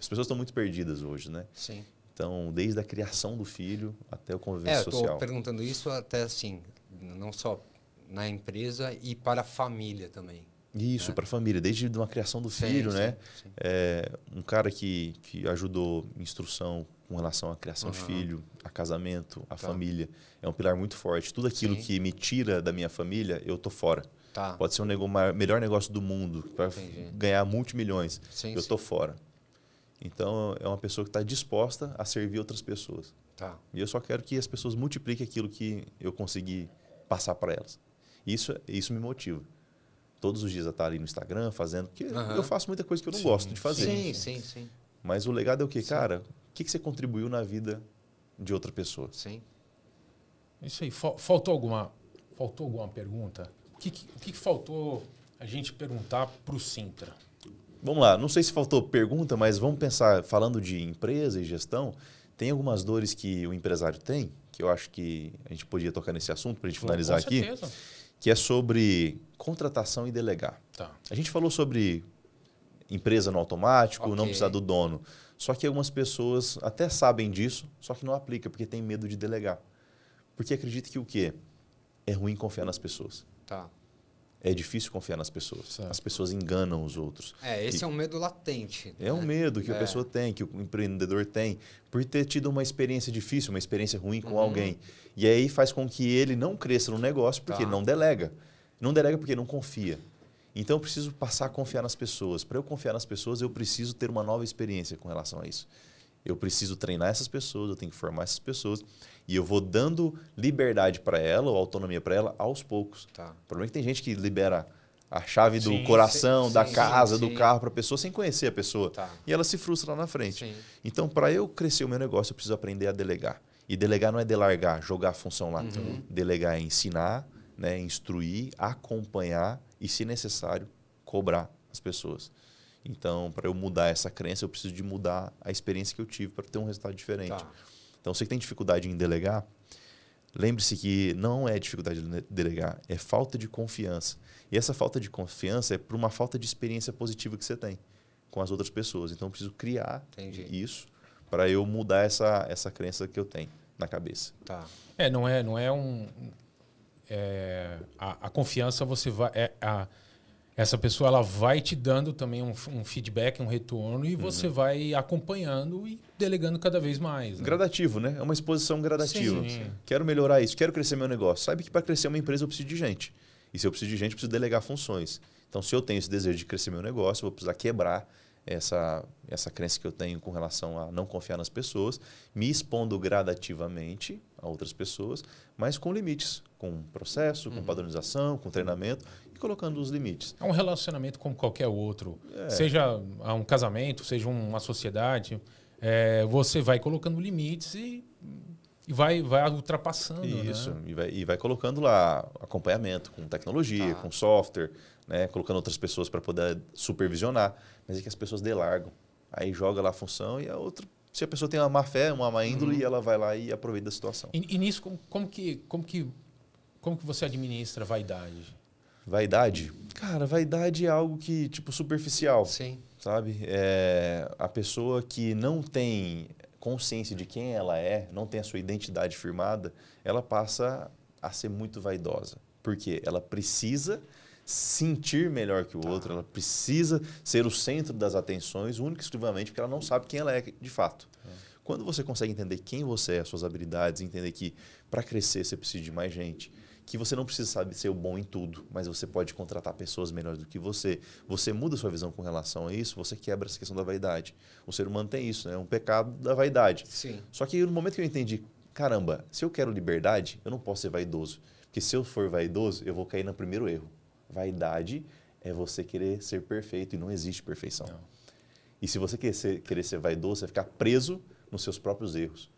As pessoas estão muito perdidas hoje, né? Sim. Então, desde a criação do filho até o convívio é, social. Eu estou perguntando isso até assim, não só na empresa e para a família também. Isso, né? para a família, desde uma criação do filho, sim, né? Sim. É, um cara que, que ajudou instrução com relação à criação uhum. de filho, a casamento, a tá. família. É um pilar muito forte. Tudo aquilo que me tira da minha família, eu tô fora. Tá. Pode ser o um nego melhor negócio do mundo, para ganhar multimilhões. eu tô fora. Então, é uma pessoa que está disposta a servir outras pessoas. Tá. E eu só quero que as pessoas multipliquem aquilo que eu consegui passar para elas. Isso, isso me motiva. Todos os dias a estar tá ali no Instagram fazendo, porque uhum. eu faço muita coisa que eu não sim. gosto de fazer. Sim, sim, sim. Mas o legado é o quê? Sim. Cara, o que, que você contribuiu na vida de outra pessoa? Sim. Isso aí. Faltou alguma, faltou alguma pergunta? O que, que, o que faltou a gente perguntar para o Sintra? vamos lá, não sei se faltou pergunta, mas vamos pensar, falando de empresa e gestão, tem algumas dores que o empresário tem, que eu acho que a gente podia tocar nesse assunto para a gente finalizar Com aqui, que é sobre contratação e delegar. Tá. A gente falou sobre empresa no automático, okay. não precisar do dono. Só que algumas pessoas até sabem disso, só que não aplica, porque tem medo de delegar. Porque acredita que o quê? É ruim confiar nas pessoas. Tá é difícil confiar nas pessoas. Certo. As pessoas enganam os outros. É, esse e é um medo latente. É né? um medo que é. a pessoa tem, que o empreendedor tem, por ter tido uma experiência difícil, uma experiência ruim com uhum. alguém. E aí faz com que ele não cresça no negócio porque tá. não delega. Não delega porque não confia. Então eu preciso passar a confiar nas pessoas. Para eu confiar nas pessoas, eu preciso ter uma nova experiência com relação a isso. Eu preciso treinar essas pessoas, eu tenho que formar essas pessoas. E eu vou dando liberdade para ela, ou autonomia para ela, aos poucos. Tá. O problema é que tem gente que libera a chave sim, do coração, sim, da sim, casa, do carro para a pessoa sem conhecer a pessoa. Tá. E ela se frustra lá na frente. Então, para eu crescer o meu negócio, eu preciso aprender a delegar. E delegar não é delargar, jogar a função lá. Uhum. Delegar é ensinar, né, instruir, acompanhar e, se necessário, cobrar as pessoas. Então, para eu mudar essa crença, eu preciso de mudar a experiência que eu tive para ter um resultado diferente. Tá. Então, você que tem dificuldade em delegar, lembre-se que não é dificuldade de delegar, é falta de confiança. E essa falta de confiança é por uma falta de experiência positiva que você tem com as outras pessoas. Então, eu preciso criar Entendi. isso para eu mudar essa, essa crença que eu tenho na cabeça. Tá. É, não é, não é um. É, a, a, confiança você vai. É, a, essa pessoa ela vai te dando também um, um feedback, um retorno, e uhum. você vai acompanhando e delegando cada vez mais. Né? Gradativo, né? É uma exposição gradativa. Sim. Quero melhorar isso, quero crescer meu negócio. Sabe que para crescer uma empresa eu preciso de gente. E se eu preciso de gente, eu preciso delegar funções. Então, se eu tenho esse desejo de crescer meu negócio, eu vou precisar quebrar essa, essa crença que eu tenho com relação a não confiar nas pessoas, me expondo gradativamente a outras pessoas, mas com limites, com processo, com uhum. padronização, com treinamento colocando os limites. É um relacionamento como qualquer outro. É. Seja ah, um casamento, seja uma sociedade. É, você vai colocando limites e, e vai, vai ultrapassando. Né? Isso, né? e, vai, e vai colocando lá acompanhamento com tecnologia, tá. com software, né? colocando outras pessoas para poder supervisionar. Mas é que as pessoas delargam. Aí joga lá a função e a outra se a pessoa tem uma má fé, uma má índole, uhum. ela vai lá e aproveita a situação. E, e nisso, como, como, que, como, que, como que você administra a vaidade? Vaidade. Cara, vaidade é algo que, tipo, superficial. Sim. Sabe? É, a pessoa que não tem consciência de quem ela é, não tem a sua identidade firmada, ela passa a ser muito vaidosa. Porque ela precisa sentir melhor que o tá. outro, ela precisa ser o centro das atenções, única e exclusivamente porque ela não sabe quem ela é de fato. É. Quando você consegue entender quem você é, suas habilidades, entender que para crescer você precisa de mais gente, que você não precisa saber ser o bom em tudo, mas você pode contratar pessoas melhores do que você. Você muda sua visão com relação a isso, você quebra essa questão da vaidade. O ser humano tem isso, né? É um pecado da vaidade. Sim. Só que no momento que eu entendi, caramba, se eu quero liberdade, eu não posso ser vaidoso. Porque se eu for vaidoso, eu vou cair no primeiro erro. Vaidade é você querer ser perfeito e não existe perfeição. Não. E se você querer ser, querer ser vaidoso, você vai ficar preso nos seus próprios erros.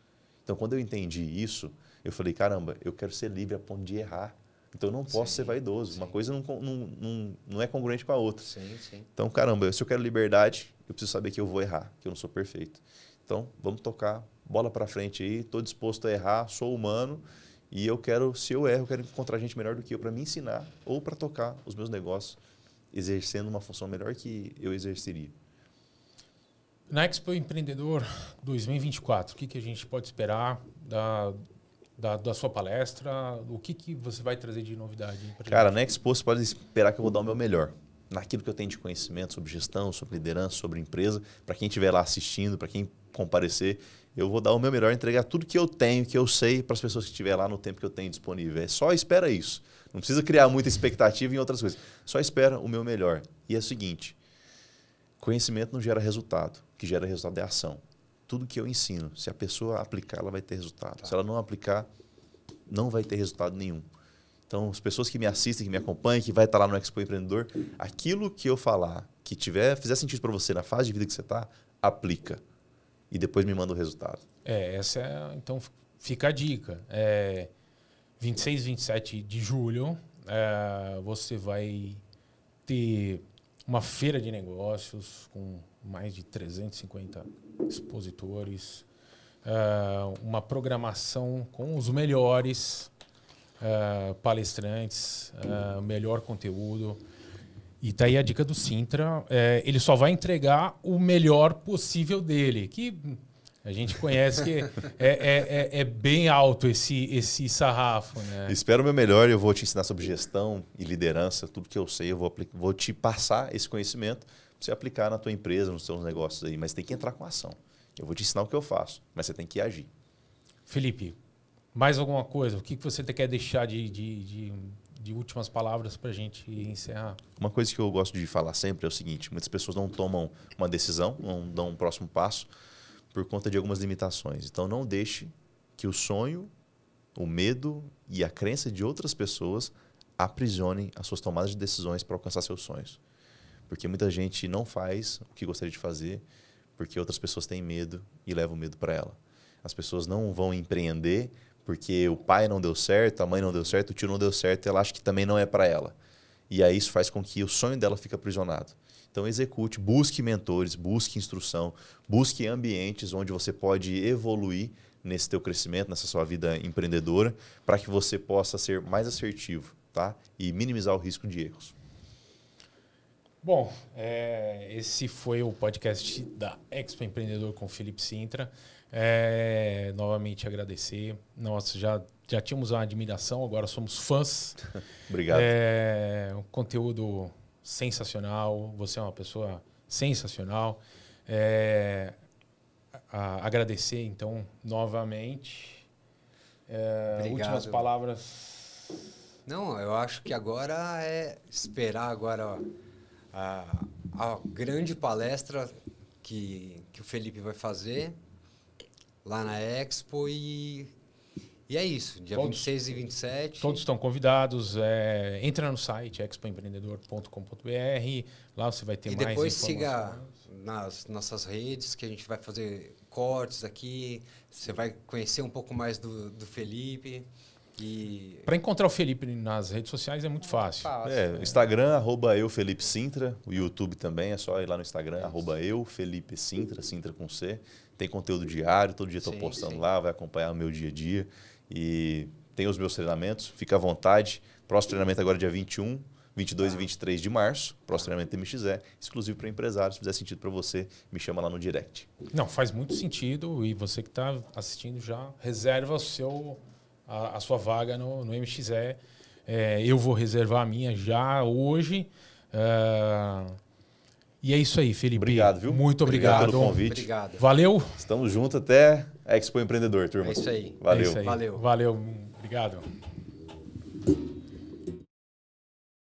Então, quando eu entendi isso, eu falei, caramba, eu quero ser livre a ponto de errar. Então eu não posso sim, ser vaidoso. Sim. Uma coisa não, não, não, não, é congruente com a outra. Sim, então, caramba, se eu quero liberdade, eu preciso saber que eu vou errar, que eu não sou perfeito. Então, vamos tocar bola para frente aí. Estou disposto a errar, sou humano. E eu quero, se eu erro, eu quero encontrar gente melhor do que eu para me ensinar ou para tocar os meus negócios, exercendo uma função melhor que eu exerceria. Na Expo Empreendedor 2024, o que, que a gente pode esperar da, da, da, sua palestra? O que, que você vai trazer de novidade? Cara, gente? na é Expo você pode esperar que eu vou dar o meu melhor. Naquilo que eu tenho de conhecimento sobre gestão, sobre liderança, sobre empresa, para quem estiver lá assistindo, para quem comparecer, eu vou dar o meu melhor, entregar tudo que eu tenho, que eu sei, para as pessoas que estiver lá no tempo que eu tenho disponível. É só espera isso. Não precisa criar muita expectativa em outras coisas. Só espera o meu melhor. E é o seguinte: conhecimento não gera resultado. O que gera resultado é ação tudo que eu ensino. Se a pessoa aplicar, ela vai ter resultado. Tá. Se ela não aplicar, não vai ter resultado nenhum. Então, as pessoas que me assistem, que me acompanham, que vai estar lá no Expo Empreendedor, aquilo que eu falar, que tiver, fizer sentido para você na fase de vida que você está, aplica. E depois me manda o resultado. É, essa é, então fica a dica. É, 26, 27 de julho, é, você vai ter uma feira de negócios com mais de 350 expositores, uh, uma programação com os melhores uh, palestrantes, uh, melhor conteúdo. E tá aí a dica do Sintra. Eh, ele só vai entregar o melhor possível dele, que a gente conhece que é, é, é, é, bem alto esse, esse sarrafo, né? Espero o meu melhor, eu vou te ensinar sobre gestão e liderança, tudo que eu sei, eu vou, vou te passar esse conhecimento você aplicar na tua empresa, nos seus negócios aí, mas tem que entrar com ação. Eu vou te ensinar o que eu faço, mas você tem que agir. Felipe, mais alguma coisa? O que você quer deixar de, de, de, de últimas palavras para a gente encerrar? Uma coisa que eu gosto de falar sempre é o seguinte: muitas pessoas não tomam uma decisão, não dão um próximo passo por conta de algumas limitações. Então, não deixe que o sonho, o medo e a crença de outras pessoas aprisionem as suas tomadas de decisões para alcançar seus sonhos. Porque muita gente não faz o que gostaria de fazer porque outras pessoas têm medo e levam medo para ela. As pessoas não vão empreender porque o pai não deu certo, a mãe não deu certo, o tio não deu certo, ela acha que também não é para ela. E aí isso faz com que o sonho dela fique aprisionado. Então execute, busque mentores, busque instrução, busque ambientes onde você pode evoluir nesse teu crescimento, nessa sua vida empreendedora, para que você possa ser mais assertivo, tá? E minimizar o risco de erros. Bom, é, esse foi o podcast da Expo Empreendedor com Felipe Sintra. É, novamente agradecer. Nós já, já tínhamos uma admiração, agora somos fãs. (laughs) Obrigado. É, um conteúdo sensacional. Você é uma pessoa sensacional. É, a, agradecer, então, novamente. É, últimas palavras. Não, eu acho que agora é esperar agora. Ó a, a grande palestra que, que o Felipe vai fazer lá na Expo e e é isso, dia todos, 26 e 27. Todos estão convidados. É, entra no site expoempreendedor.com.br. Lá você vai ter e mais depois siga nas nossas redes, que a gente vai fazer cortes aqui. Você vai conhecer um pouco mais do, do Felipe. E... Para encontrar o Felipe nas redes sociais é muito fácil. É, é né? Instagram, arroba eu Felipe Sintra, o YouTube também, é só ir lá no Instagram, é arroba eu Felipe Sintra, Sintra com C. Tem conteúdo diário, todo dia estou postando sim. lá, vai acompanhar o meu dia a dia. E tem os meus treinamentos, fica à vontade. Próximo treinamento agora é dia 21, 22 ah. e 23 tá. de março, próximo treinamento MXE, exclusivo para empresários. Se fizer sentido para você, me chama lá no direct. Não, faz muito sentido e você que está assistindo já reserva o seu a, a sua vaga no, no MXE. É, eu vou reservar a minha já hoje. Uh, e é isso aí, Felipe. Obrigado, viu? Muito obrigado. obrigado pelo convite. Obrigado. Valeu. Estamos juntos até a Expo Empreendedor, turma. É isso aí. Valeu. É isso aí. Valeu. Valeu. Obrigado.